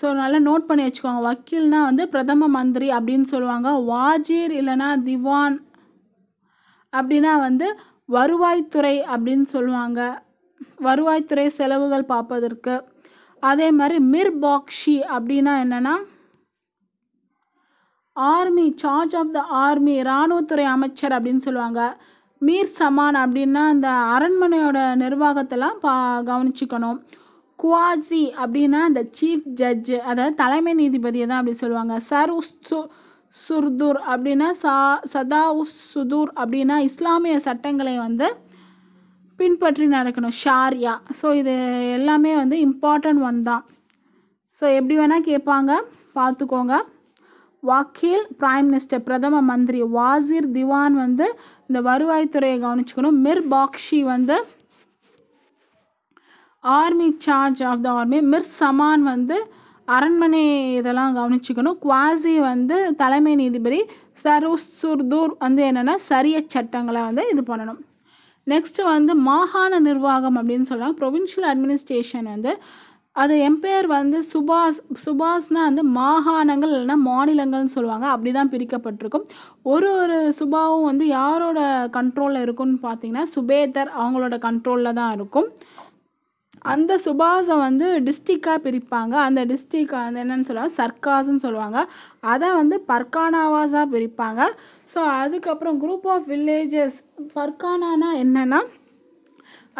ஸோ நல்லா நோட் பண்ணி வச்சுக்கோங்க வக்கீல்னால் வந்து பிரதம மந்திரி அப்படின்னு சொல்லுவாங்க வாஜீர் இல்லைனா திவான் அப்படின்னா வந்து வருவாய்த்துறை அப்படின்னு சொல்லுவாங்க வருவாய்த்துறை செலவுகள் பார்ப்பதற்கு அதே மாதிரி மிர் பாக்ஷி அப்படின்னா என்னென்னா army charge of the army இராணுவத்துறை அமைச்சர் அப்படின்னு சொல்லுவாங்க மீர் சமான் அப்படின்னா அந்த அரண்மனையோட நிர்வாகத்தெல்லாம் பா கவனிச்சுக்கணும் குவாசி அப்படின்னா அந்த சீஃப் ஜட்ஜு அதாவது தலைமை நீதிபதியை தான் அப்படி சொல்லுவாங்க சர் உஸ்து சுர்தூர் அப்படின்னா சா சதா உஸ் சுதூர் அப்படின்னா இஸ்லாமிய சட்டங்களை வந்து பின்பற்றி நடக்கணும் ஷாரியா ஸோ இது எல்லாமே வந்து இம்பார்ட்டன்ட் ஒன் தான் ஸோ எப்படி வேணால் கேட்பாங்க பார்த்துக்கோங்க வக்கீல் பிரைம் மினிஸ்டர் பிரதம மந்திரி வாசிர் திவான் வந்து இந்த வருவாய்த்துறையை கவனிச்சுக்கணும் மிர் பாக்ஷி வந்து army charge of the army Mir Saman வந்து அரண்மனை இதெல்லாம் கவனிச்சுக்கணும் குவாசி வந்து தலைமை நீதிபதி சருசுர்தூர் வந்து என்னென்னா சரிய சட்டங்களை வந்து இது பண்ணணும் நெக்ஸ்ட்டு வந்து மாகாண நிர்வாகம் அப்படின்னு சொல்கிறாங்க ப்ரொவின்ஷியல் அட்மினிஸ்ட்ரேஷன் வந்து அது எம்பையர் வந்து சுபாஷ் சுபாஷ்னால் வந்து மாகாணங்கள் இல்லைன்னா மாநிலங்கள்னு சொல்லுவாங்க அப்படி தான் பிரிக்கப்பட்டிருக்கும் ஒரு ஒரு சுபாவும் வந்து யாரோட கண்ட்ரோலில் இருக்குன்னு பார்த்தீங்கன்னா சுபேதர் அவங்களோட கண்ட்ரோலில் தான் இருக்கும் அந்த சுபாசை வந்து டிஸ்டிக்காக பிரிப்பாங்க அந்த டிஸ்ட்ரிக் வந்து என்னென்னு சொல்லுவாங்க சர்க்காஸ்ன்னு சொல்லுவாங்க அதை வந்து பர்கானாவாஸாக பிரிப்பாங்க ஸோ அதுக்கப்புறம் குரூப் ஆஃப் வில்லேஜஸ் பர்கானானா என்னென்னா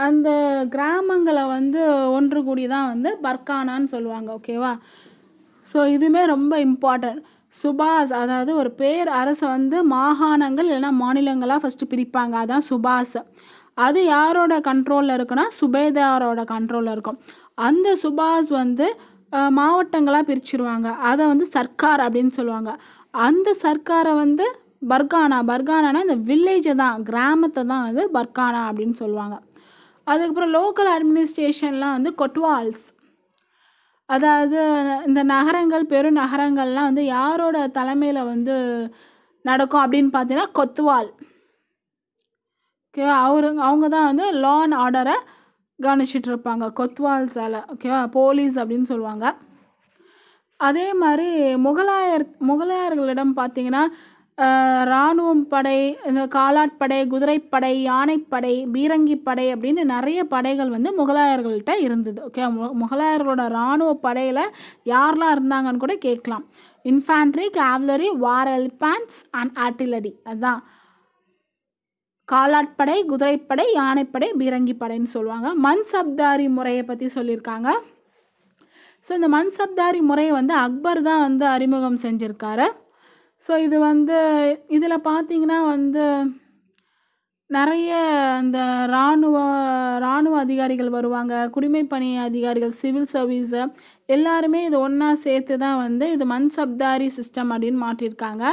அந்த கிராமங்களை வந்து ஒன்று கூடி தான் வந்து பர்கானான்னு சொல்லுவாங்க ஓகேவா ஸோ இதுவுமே ரொம்ப இம்பார்ட்டன்ட் சுபாஸ் அதாவது ஒரு பேர் அரசை வந்து மாகாணங்கள் இல்லைன்னா மாநிலங்களாக ஃபஸ்ட்டு பிரிப்பாங்க அதான் சுபாஸ் அது யாரோட கண்ட்ரோலில் இருக்குன்னா சுபேதாரோட கண்ட்ரோலில் இருக்கும் அந்த சுபாஸ் வந்து மாவட்டங்களாக பிரிச்சுருவாங்க அதை வந்து சர்க்கார் அப்படின்னு சொல்லுவாங்க அந்த சர்க்காரை வந்து பர்கானா பர்கானானா இந்த வில்லேஜை தான் கிராமத்தை தான் வந்து பர்கானா அப்படின்னு சொல்லுவாங்க அதுக்கப்புறம் லோக்கல் அட்மினிஸ்ட்ரேஷன்லாம் வந்து கொட்வால்ஸ் அதாவது இந்த நகரங்கள் பெருநகரங்கள்லாம் வந்து யாரோட தலைமையில் வந்து நடக்கும் அப்படின்னு பார்த்தீங்கன்னா கொத்துவால் ஓகேவா அவரு அவங்க தான் வந்து லா அண்ட் ஆர்டரை கவனிச்சிட்டு இருப்பாங்க கொத்வால்ஸால் ஓகேவா போலீஸ் அப்படின்னு சொல்லுவாங்க அதே மாதிரி முகலாயர் முகலாயர்களிடம் பார்த்திங்கன்னா இராணுவம் படை இந்த காலாட்படை குதிரைப்படை யானைப்படை பீரங்கி படை அப்படின்னு நிறைய படைகள் வந்து முகலாயர்கள்ட்ட இருந்தது ஓகே முகலாயர்களோட இராணுவ படையில் யாரெலாம் இருந்தாங்கன்னு கூட கேட்கலாம் infantry cavalry war elephants and artillery அதுதான் காலாட்படை குதிரைப்படை யானைப்படை பீரங்கிப்படைன்னு சொல்லுவாங்க மண் சப்தாரி முறையை பற்றி சொல்லியிருக்காங்க ஸோ இந்த மண் சப்தாரி முறையை வந்து அக்பர் தான் வந்து அறிமுகம் செஞ்சுருக்காரு ஸோ இது வந்து இதில் பார்த்தீங்கன்னா வந்து நிறைய அந்த இராணுவ இராணுவ அதிகாரிகள் வருவாங்க குடிமைப்பணி அதிகாரிகள் சிவில் சர்வீஸு எல்லாருமே இது ஒன்றா சேர்த்து தான் வந்து இது மண் சப்தாரி சிஸ்டம் அப்படின்னு மாற்றிருக்காங்க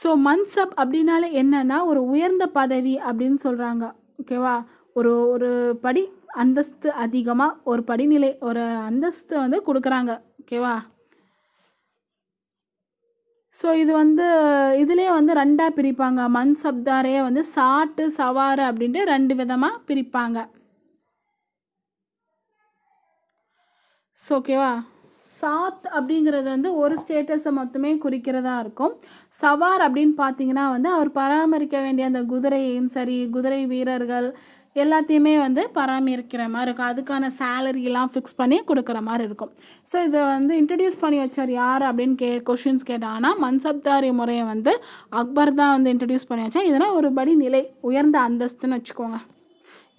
ஸோ மன்சப் அப்படின்னாலே என்னென்னா ஒரு உயர்ந்த பதவி அப்படின்னு சொல்கிறாங்க ஓகேவா ஒரு ஒரு படி அந்தஸ்து அதிகமாக ஒரு படிநிலை ஒரு அந்தஸ்து வந்து கொடுக்குறாங்க ஓகேவா ஸோ இது வந்து இதுலேயே வந்து ரெண்டாக பிரிப்பாங்க மண் சப்தாரையே வந்து சாட்டு சவாறு அப்படின்ட்டு ரெண்டு விதமாக பிரிப்பாங்க ஸோ ஓகேவா சாத் அப்படிங்கிறது வந்து ஒரு ஸ்டேட்டஸை மொத்தமே குறிக்கிறதா இருக்கும் சவார் அப்படின்னு பார்த்தீங்கன்னா வந்து அவர் பராமரிக்க வேண்டிய அந்த குதிரையையும் சரி குதிரை வீரர்கள் எல்லாத்தையுமே வந்து பராமரிக்கிற மாதிரி இருக்கும் அதுக்கான சேலரியெலாம் ஃபிக்ஸ் பண்ணி கொடுக்குற மாதிரி இருக்கும் ஸோ இதை வந்து இன்ட்ரடியூஸ் பண்ணி வச்சார் யார் அப்படின்னு கே கொஷின்ஸ் கேட்டாங்கன்னா மன்சப்தாரி முறையை வந்து அக்பர் தான் வந்து இன்ட்ரடியூஸ் பண்ணி வச்சா இதெல்லாம் ஒரு படி நிலை உயர்ந்த அந்தஸ்துன்னு வச்சுக்கோங்க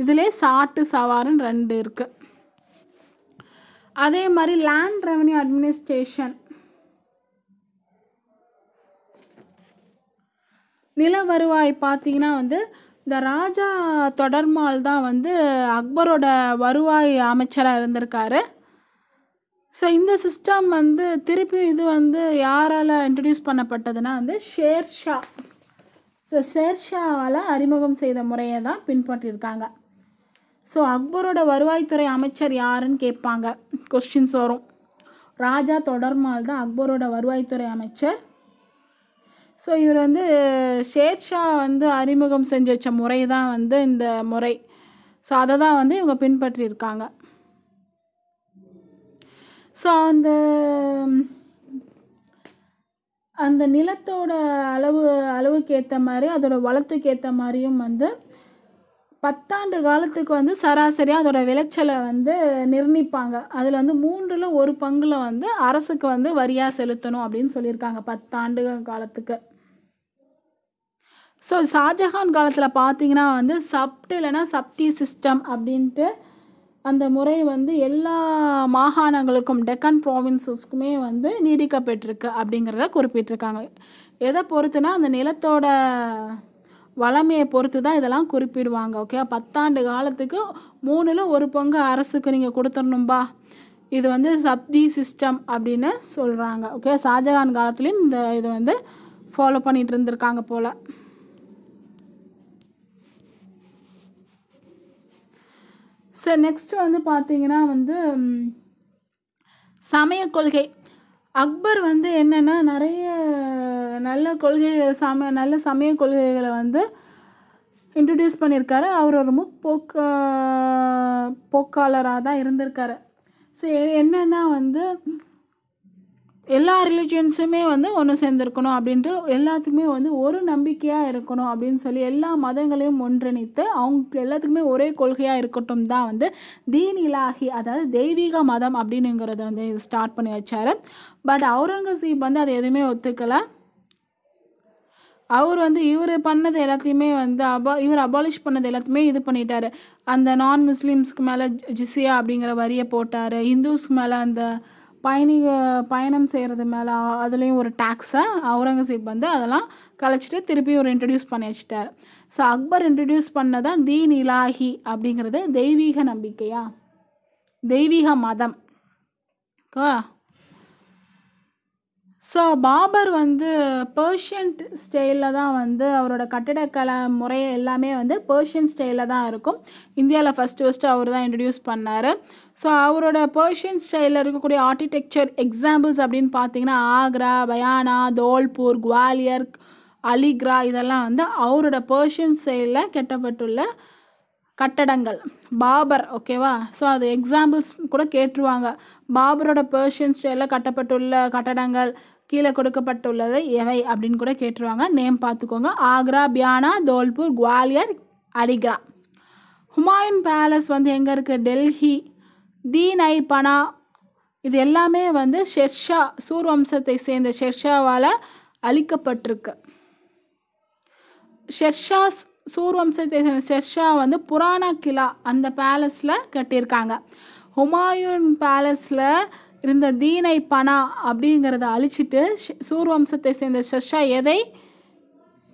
இதிலே சாட்டு சவாருன்னு ரெண்டு இருக்குது அதே மாதிரி லேண்ட் ரெவன்யூ அட்மினிஸ்ட்ரேஷன் நில வருவாய் பார்த்தீங்கன்னா வந்து இந்த ராஜா தொடர்மால் தான் வந்து அக்பரோட வருவாய் அமைச்சராக இருந்திருக்காரு ஸோ இந்த சிஸ்டம் வந்து திருப்பி இது வந்து யாரால் இன்ட்ரடியூஸ் பண்ணப்பட்டதுன்னா வந்து ஷேர்ஷா ஸோ ஷேர்ஷாவால் அறிமுகம் செய்த முறையை தான் பின்பற்றியிருக்காங்க ஸோ அக்பரோட வருவாய்த்துறை அமைச்சர் யாருன்னு கேட்பாங்க கொஸ்டின்ஸ் வரும் ராஜா தொடர்மால் தான் அக்பரோட வருவாய்த்துறை அமைச்சர் ஸோ இவர் வந்து ஷேர்ஷா வந்து அறிமுகம் செஞ்சு வச்ச முறை தான் வந்து இந்த முறை ஸோ அதை தான் வந்து இவங்க பின்பற்றியிருக்காங்க ஸோ அந்த அந்த நிலத்தோட அளவு அளவுக்கு ஏற்ற மாதிரி அதோடய வளத்துக்கு ஏற்ற மாதிரியும் வந்து பத்தாண்டு காலத்துக்கு வந்து சராசரியாக அதோட விளைச்சலை வந்து நிர்ணயிப்பாங்க அதில் வந்து மூன்றில் ஒரு பங்கில் வந்து அரசுக்கு வந்து வரியாக செலுத்தணும் அப்படின்னு சொல்லியிருக்காங்க பத்தாண்டு காலத்துக்கு ஸோ ஷாஜஹான் காலத்தில் பார்த்தீங்கன்னா வந்து சப்ட் இல்லைன்னா சப்டி சிஸ்டம் அப்படின்ட்டு அந்த முறை வந்து எல்லா மாகாணங்களுக்கும் டெக்கன் ப்ராவின்ஸஸ்க்குமே வந்து நீடிக்கப்பட்டிருக்கு அப்படிங்கிறத குறிப்பிட்டிருக்காங்க எதை பொறுத்துனா அந்த நிலத்தோட வளமையை பொறுத்து தான் இதெல்லாம் குறிப்பிடுவாங்க ஓகே பத்தாண்டு காலத்துக்கு மூணில் ஒரு பங்கு அரசுக்கு நீங்கள் கொடுத்துடணும்பா இது வந்து சப்தி சிஸ்டம் அப்படின்னு சொல்கிறாங்க ஓகே ஷாஜகான் காலத்துலேயும் இந்த இதை வந்து ஃபாலோ பண்ணிகிட்டு இருந்திருக்காங்க போல் ஸோ நெக்ஸ்ட் வந்து பார்த்தீங்கன்னா வந்து சமய கொள்கை அக்பர் வந்து என்னென்னா நிறைய நல்ல கொள்கை சம நல்ல சமய கொள்கைகளை வந்து இன்ட்ரடியூஸ் பண்ணியிருக்காரு அவர் ஒரு முற்போக்க போக்காளராக தான் இருந்திருக்காரு ஸோ என்னென்னா வந்து எல்லா ரிலிஜியன்ஸுமே வந்து ஒன்று சேர்ந்துருக்கணும் அப்படின்ட்டு எல்லாத்துக்குமே வந்து ஒரு நம்பிக்கையாக இருக்கணும் அப்படின்னு சொல்லி எல்லா மதங்களையும் ஒன்றிணைத்து அவங்க எல்லாத்துக்குமே ஒரே கொள்கையாக இருக்கட்டும் தான் வந்து தீன் இலாகி அதாவது தெய்வீக மதம் அப்படின்னுங்கிறத வந்து ஸ்டார்ட் பண்ணி வச்சார் பட் அவுரங்கசீப் வந்து அதை எதுவுமே ஒத்துக்கலை அவர் வந்து இவர் பண்ணது எல்லாத்தையுமே வந்து அபா இவர் அபாலிஷ் பண்ணது எல்லாத்தையுமே இது பண்ணிட்டார் அந்த நான் முஸ்லீம்ஸ்க்கு மேலே ஜிசியா அப்படிங்கிற வரியை போட்டார் இந்துஸ்க்கு மேலே அந்த பயணிக பயணம் செய்கிறது மேலே அதுலேயும் ஒரு டேக்ஸை அவுரங்கசீப் வந்து அதெல்லாம் கலைச்சிட்டு திருப்பி ஒரு இன்ட்ரடியூஸ் பண்ணி வச்சுட்டார் ஸோ அக்பர் இன்ட்ரடியூஸ் பண்ணதான் தீன் இலாஹி அப்படிங்கிறது தெய்வீக நம்பிக்கையா தெய்வீக மதம் ஸோ பாபர் வந்து பர்ஷியன் ஸ்டைலில் தான் வந்து அவரோட கட்டிடக்கலை முறை எல்லாமே வந்து பேர்ஷியன் ஸ்டைலில் தான் இருக்கும் இந்தியாவில் ஃபஸ்ட்டு ஃபஸ்ட்டு அவர் தான் இன்ட்ரடியூஸ் பண்ணார் ஸோ அவரோட பேர்ஷியன் ஸ்டைலில் இருக்கக்கூடிய ஆர்கிடெக்சர் எக்ஸாம்பிள்ஸ் அப்படின்னு பார்த்தீங்கன்னா ஆக்ரா பயானா தோல்பூர் குவாலியர் அலிக்ரா இதெல்லாம் வந்து அவரோட பேர்ஷியன் ஸ்டைலில் கெட்டப்பட்டுள்ள கட்டடங்கள் பாபர் ஓகேவா ஸோ அது எக்ஸாம்பிள்ஸ் கூட கேட்டுருவாங்க பாபரோட பேர்ஷியன் ஸ்டைலில் கட்டப்பட்டுள்ள கட்டடங்கள் கீழே கொடுக்கப்பட்டுள்ளது எவை அப்படின்னு கூட கேட்டுருவாங்க நேம் பார்த்துக்கோங்க ஆக்ரா பியானா தோல்பூர் குவாலியர் அலிக்ரா ஹுமாயூன் பேலஸ் வந்து எங்கே இருக்குது டெல்லி தீனை பனா இது எல்லாமே வந்து ஷெர்ஷா சூர்வம்சத்தை சேர்ந்த ஷெர்ஷாவால் அழிக்கப்பட்டிருக்கு ஷெர்ஷா சூர்வம்சத்தை சேர்ந்த ஷெர்ஷா வந்து புராணா கிலா அந்த பேலஸில் கட்டியிருக்காங்க ஹுமாயூன் பேலஸில் இருந்த தீனை பனா அப்படிங்கிறத அழிச்சிட்டு சூர்வம்சத்தை சேர்ந்த ஷஷா எதை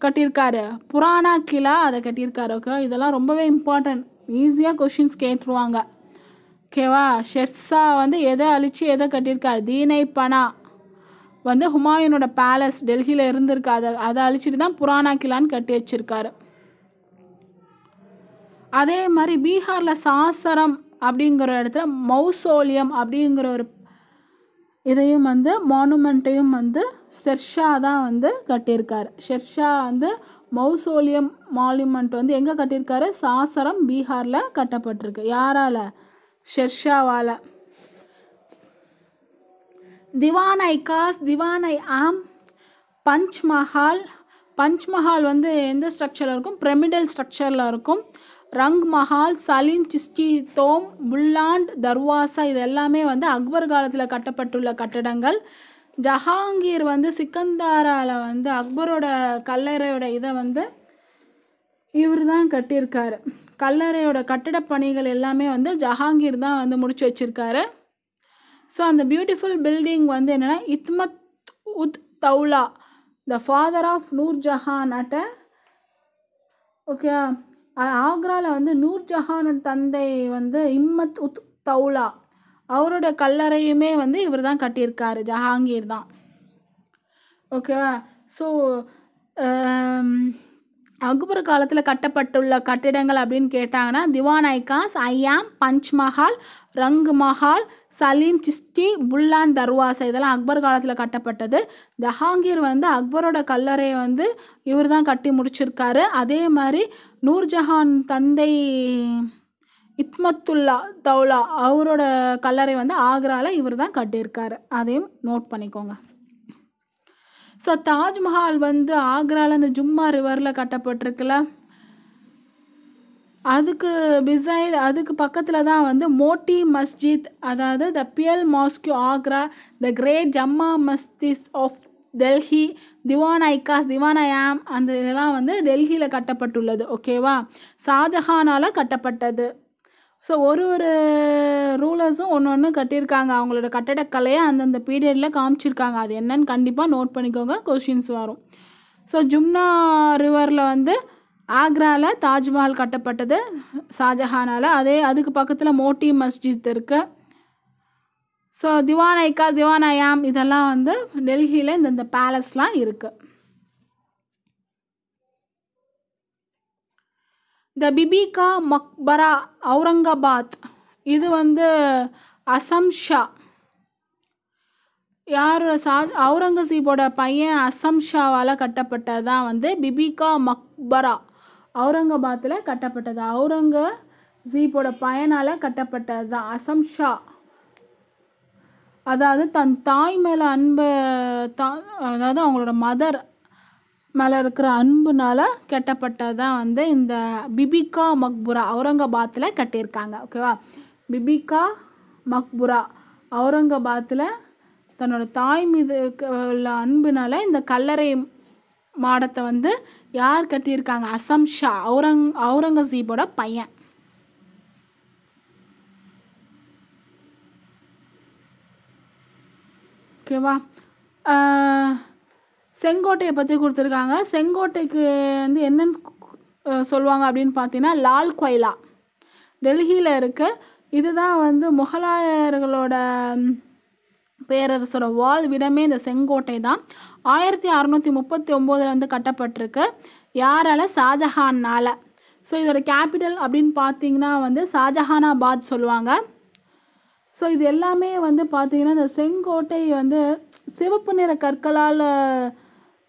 கட்டியிருக்காரு புராணா கிலா அதை கட்டியிருக்காரு ஓகே இதெல்லாம் ரொம்பவே இம்பார்ட்டன்ட் ஈஸியாக கொஷின்ஸ் கேட்டுருவாங்க ஓகேவா ஷெர்ஷா வந்து எதை அழித்து எதை கட்டியிருக்காரு தீனை பனா வந்து ஹுமாயூனோட பேலஸ் டெல்லியில் இருந்திருக்கு அதை அதை அழிச்சிட்டு தான் புராணா கிலான்னு கட்டி வச்சுருக்காரு அதே மாதிரி பீகாரில் சாசரம் அப்படிங்கிற இடத்துல மௌசோலியம் அப்படிங்கிற ஒரு இதையும் வந்து மானுமெண்ட்டையும் வந்து ஷெர்ஷா தான் வந்து கட்டியிருக்காரு ஷெர்ஷா வந்து மௌசோலியம் மானுமெண்ட் வந்து எங்கே கட்டியிருக்காரு சாசரம் பீகாரில் கட்டப்பட்டிருக்கு யாரால் ஷெர்ஷாவால் திவானை காஸ் திவானை ஆம் பஞ்ச்மஹால் பஞ்ச்மஹால் வந்து எந்த ஸ்ட்ரக்சரில் இருக்கும் பிரமிடல் ஸ்ட்ரக்சரில் இருக்கும் ரங் மஹால் சலின் சிஸ்டி தோம் புல்லாண்ட் தர்வாசா இது எல்லாமே வந்து அக்பர் காலத்தில் கட்டப்பட்டுள்ள கட்டடங்கள் ஜஹாங்கீர் வந்து சிக்கந்தாராவில் வந்து அக்பரோட கல்லறையோட இதை வந்து இவர் தான் கட்டியிருக்காரு கல்லறையோட கட்டட பணிகள் எல்லாமே வந்து ஜஹாங்கீர் தான் வந்து முடிச்சு வச்சுருக்காரு ஸோ அந்த பியூட்டிஃபுல் பில்டிங் வந்து என்னென்னா Itmad ud Daula the father of Noor Jahan அட்ட ஓகே ஆக்ராவில் வந்து நூர்ஜஹான் தந்தை வந்து இம்மத் உத் தௌலா அவரோட கல்லறையுமே வந்து இவர் தான் கட்டியிருக்காரு ஜஹாங்கீர் தான் ஓகேவா ஸோ அக்பர் காலத்தில் கட்டப்பட்டுள்ள கட்டிடங்கள் அப்படின்னு கேட்டாங்கன்னா ஐகாஸ் ஐயாம் பஞ்ச் மஹால் ரங் மஹால் சலீம் சிஸ்டி புல்லான் தர்வாசா இதெல்லாம் அக்பர் காலத்தில் கட்டப்பட்டது ஜஹாங்கீர் வந்து அக்பரோட கல்லறையை வந்து இவர் தான் கட்டி முடிச்சிருக்காரு அதே மாதிரி நூர்ஜஹான் தந்தை இத்மத்துல்லா தௌலா அவரோட கல்லறை வந்து ஆக்ராவில் இவர் தான் கட்டியிருக்காரு அதையும் நோட் பண்ணிக்கோங்க ஸோ தாஜ்மஹால் வந்து ஆக்ராவில் அந்த ஜும்மா ரிவரில் கட்டப்பட்டிருக்குல்ல அதுக்கு பிசைட் அதுக்கு பக்கத்தில் தான் வந்து மோட்டி மஸ்ஜித் அதாவது the pearl mosque Agra the great Jama Masjid of Delhi Diwan i Khas Diwan i Am அந்த இதெல்லாம் வந்து டெல்லியில் கட்டப்பட்டுள்ளது ஓகேவா ஷாஜஹானால் கட்டப்பட்டது ஸோ ஒரு ஒரு ரூலர்ஸும் ஒன்று ஒன்று கட்டியிருக்காங்க அவங்களோட கட்டடக்கலையை அந்தந்த பீரியடில் காமிச்சிருக்காங்க அது என்னன்னு கண்டிப்பாக நோட் பண்ணிக்கோங்க கொஷின்ஸ் வரும் ஸோ ஜும்னா ரிவரில் வந்து ஆக்ராவில் தாஜ்மஹால் கட்டப்பட்டது ஷாஜஹானால் அதே அதுக்கு பக்கத்தில் மோட்டி மஸ்ஜித் இருக்குது ஸோ திவானைக்கா திவானாயாம் இதெல்லாம் வந்து டெல்லியில் இந்தந்த பேலஸ்லாம் இருக்குது த பிபிகா மக்பரா அவுரங்காபாத் இது வந்து அசம் ஷா யார் சா அவுரங்கசீபோட பையன் அசம் ஷாவால் கட்டப்பட்டது தான் வந்து பிபிகா மக்பரா அவுரங்காபாத்தில் கட்டப்பட்டது அவுரங்க ஜீப்போட பையனால் கட்டப்பட்டது தான் அசம் ஷா அதாவது தன் தாய் மேலே அன்பு தா அதாவது அவங்களோட மதர் மேலே இருக்கிற அன்புனால் கட்டப்பட்டதான் வந்து இந்த பிபிகா மக்புரா அவுரங்காபாத்தில் கட்டியிருக்காங்க ஓகேவா பிபிகா மக்புரா அவுரங்காபாத்தில் தன்னோட தாய் மீது உள்ள அன்புனால் இந்த கல்லறை மாடத்தை வந்து யார் கட்டியிருக்காங்க அசம் ஷா அவுரங் அவுரங்கசீபோட பையன் ஓகேவா செங்கோட்டையை பற்றி கொடுத்துருக்காங்க செங்கோட்டைக்கு வந்து என்னென்னு சொல்லுவாங்க அப்படின்னு பார்த்தீங்கன்னா லால் கொய்லா டெல்லியில் இருக்குது இதுதான் வந்து முகலாயர்களோட பேரரசோட வாழ்விடமே இந்த செங்கோட்டை தான் ஆயிரத்தி அறநூற்றி முப்பத்தி ஒம்போதில் வந்து கட்டப்பட்டிருக்கு யாரால ஷாஜஹான்னால் ஸோ இதோட கேபிட்டல் அப்படின்னு பார்த்தீங்கன்னா வந்து ஷாஜஹானாபாத் சொல்லுவாங்க ஸோ இது எல்லாமே வந்து பார்த்திங்கன்னா இந்த செங்கோட்டை வந்து சிவப்பு நிற கற்களால்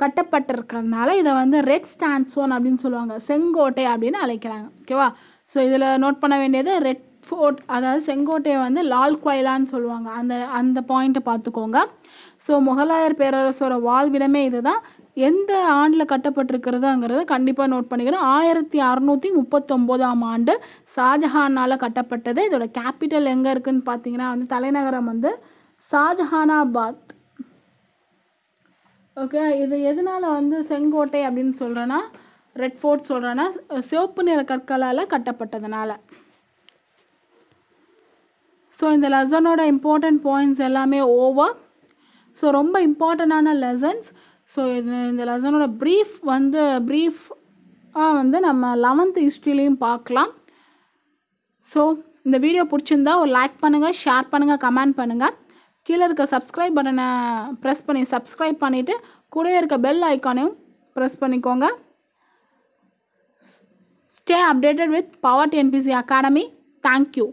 கட்டப்பட்டிருக்கிறதுனால இதை வந்து ரெட் சோன் அப்படின்னு சொல்லுவாங்க செங்கோட்டை அப்படின்னு அழைக்கிறாங்க ஓகேவா ஸோ இதில் நோட் பண்ண வேண்டியது ரெட் ஃபோர்ட் அதாவது செங்கோட்டையை வந்து லால் குவாயிலான்னு சொல்லுவாங்க அந்த அந்த பாயிண்ட்டை பார்த்துக்கோங்க ஸோ முகலாயர் பேரரசோட வாழ்விடமே இது தான் எந்த ஆண்டில் கட்டப்பட்டிருக்கிறதுங்கிறது கண்டிப்பாக நோட் பண்ணிக்கிறோம் ஆயிரத்தி அறநூற்றி முப்பத்தொம்போதாம் ஆண்டு ஷாஜஹானால் கட்டப்பட்டது இதோட கேபிட்டல் எங்கே இருக்குதுன்னு பார்த்தீங்கன்னா வந்து தலைநகரம் வந்து ஷாஜஹானாபாத் ஓகே இது எதனால் வந்து செங்கோட்டை அப்படின்னு சொல்கிறேன்னா ரெட் ஃபோர்ட் சொல்கிறேன்னா சிவப்பு நிற கற்களால் கட்டப்பட்டதுனால ஸோ இந்த லெசனோட இம்பார்ட்டண்ட் பாயிண்ட்ஸ் எல்லாமே ஓவர் ஸோ ரொம்ப இம்பார்ட்டண்ட்டான லெசன்ஸ் ஸோ இது இந்த லெசனோட ப்ரீஃப் வந்து ப்ரீஃப் வந்து நம்ம லெவன்த் ஹிஸ்ட்ரிலையும் பார்க்கலாம் ஸோ இந்த வீடியோ பிடிச்சிருந்தா ஒரு லைக் பண்ணுங்கள் ஷேர் பண்ணுங்கள் கமெண்ட் பண்ணுங்கள் கீழே இருக்க சப்ஸ்கிரைப் பட்டனை ப்ரெஸ் பண்ணி சப்ஸ்கிரைப் பண்ணிவிட்டு கூட இருக்க பெல் ஐக்கானையும் ப்ரெஸ் பண்ணிக்கோங்க stay updated with power TNPSC academy thank you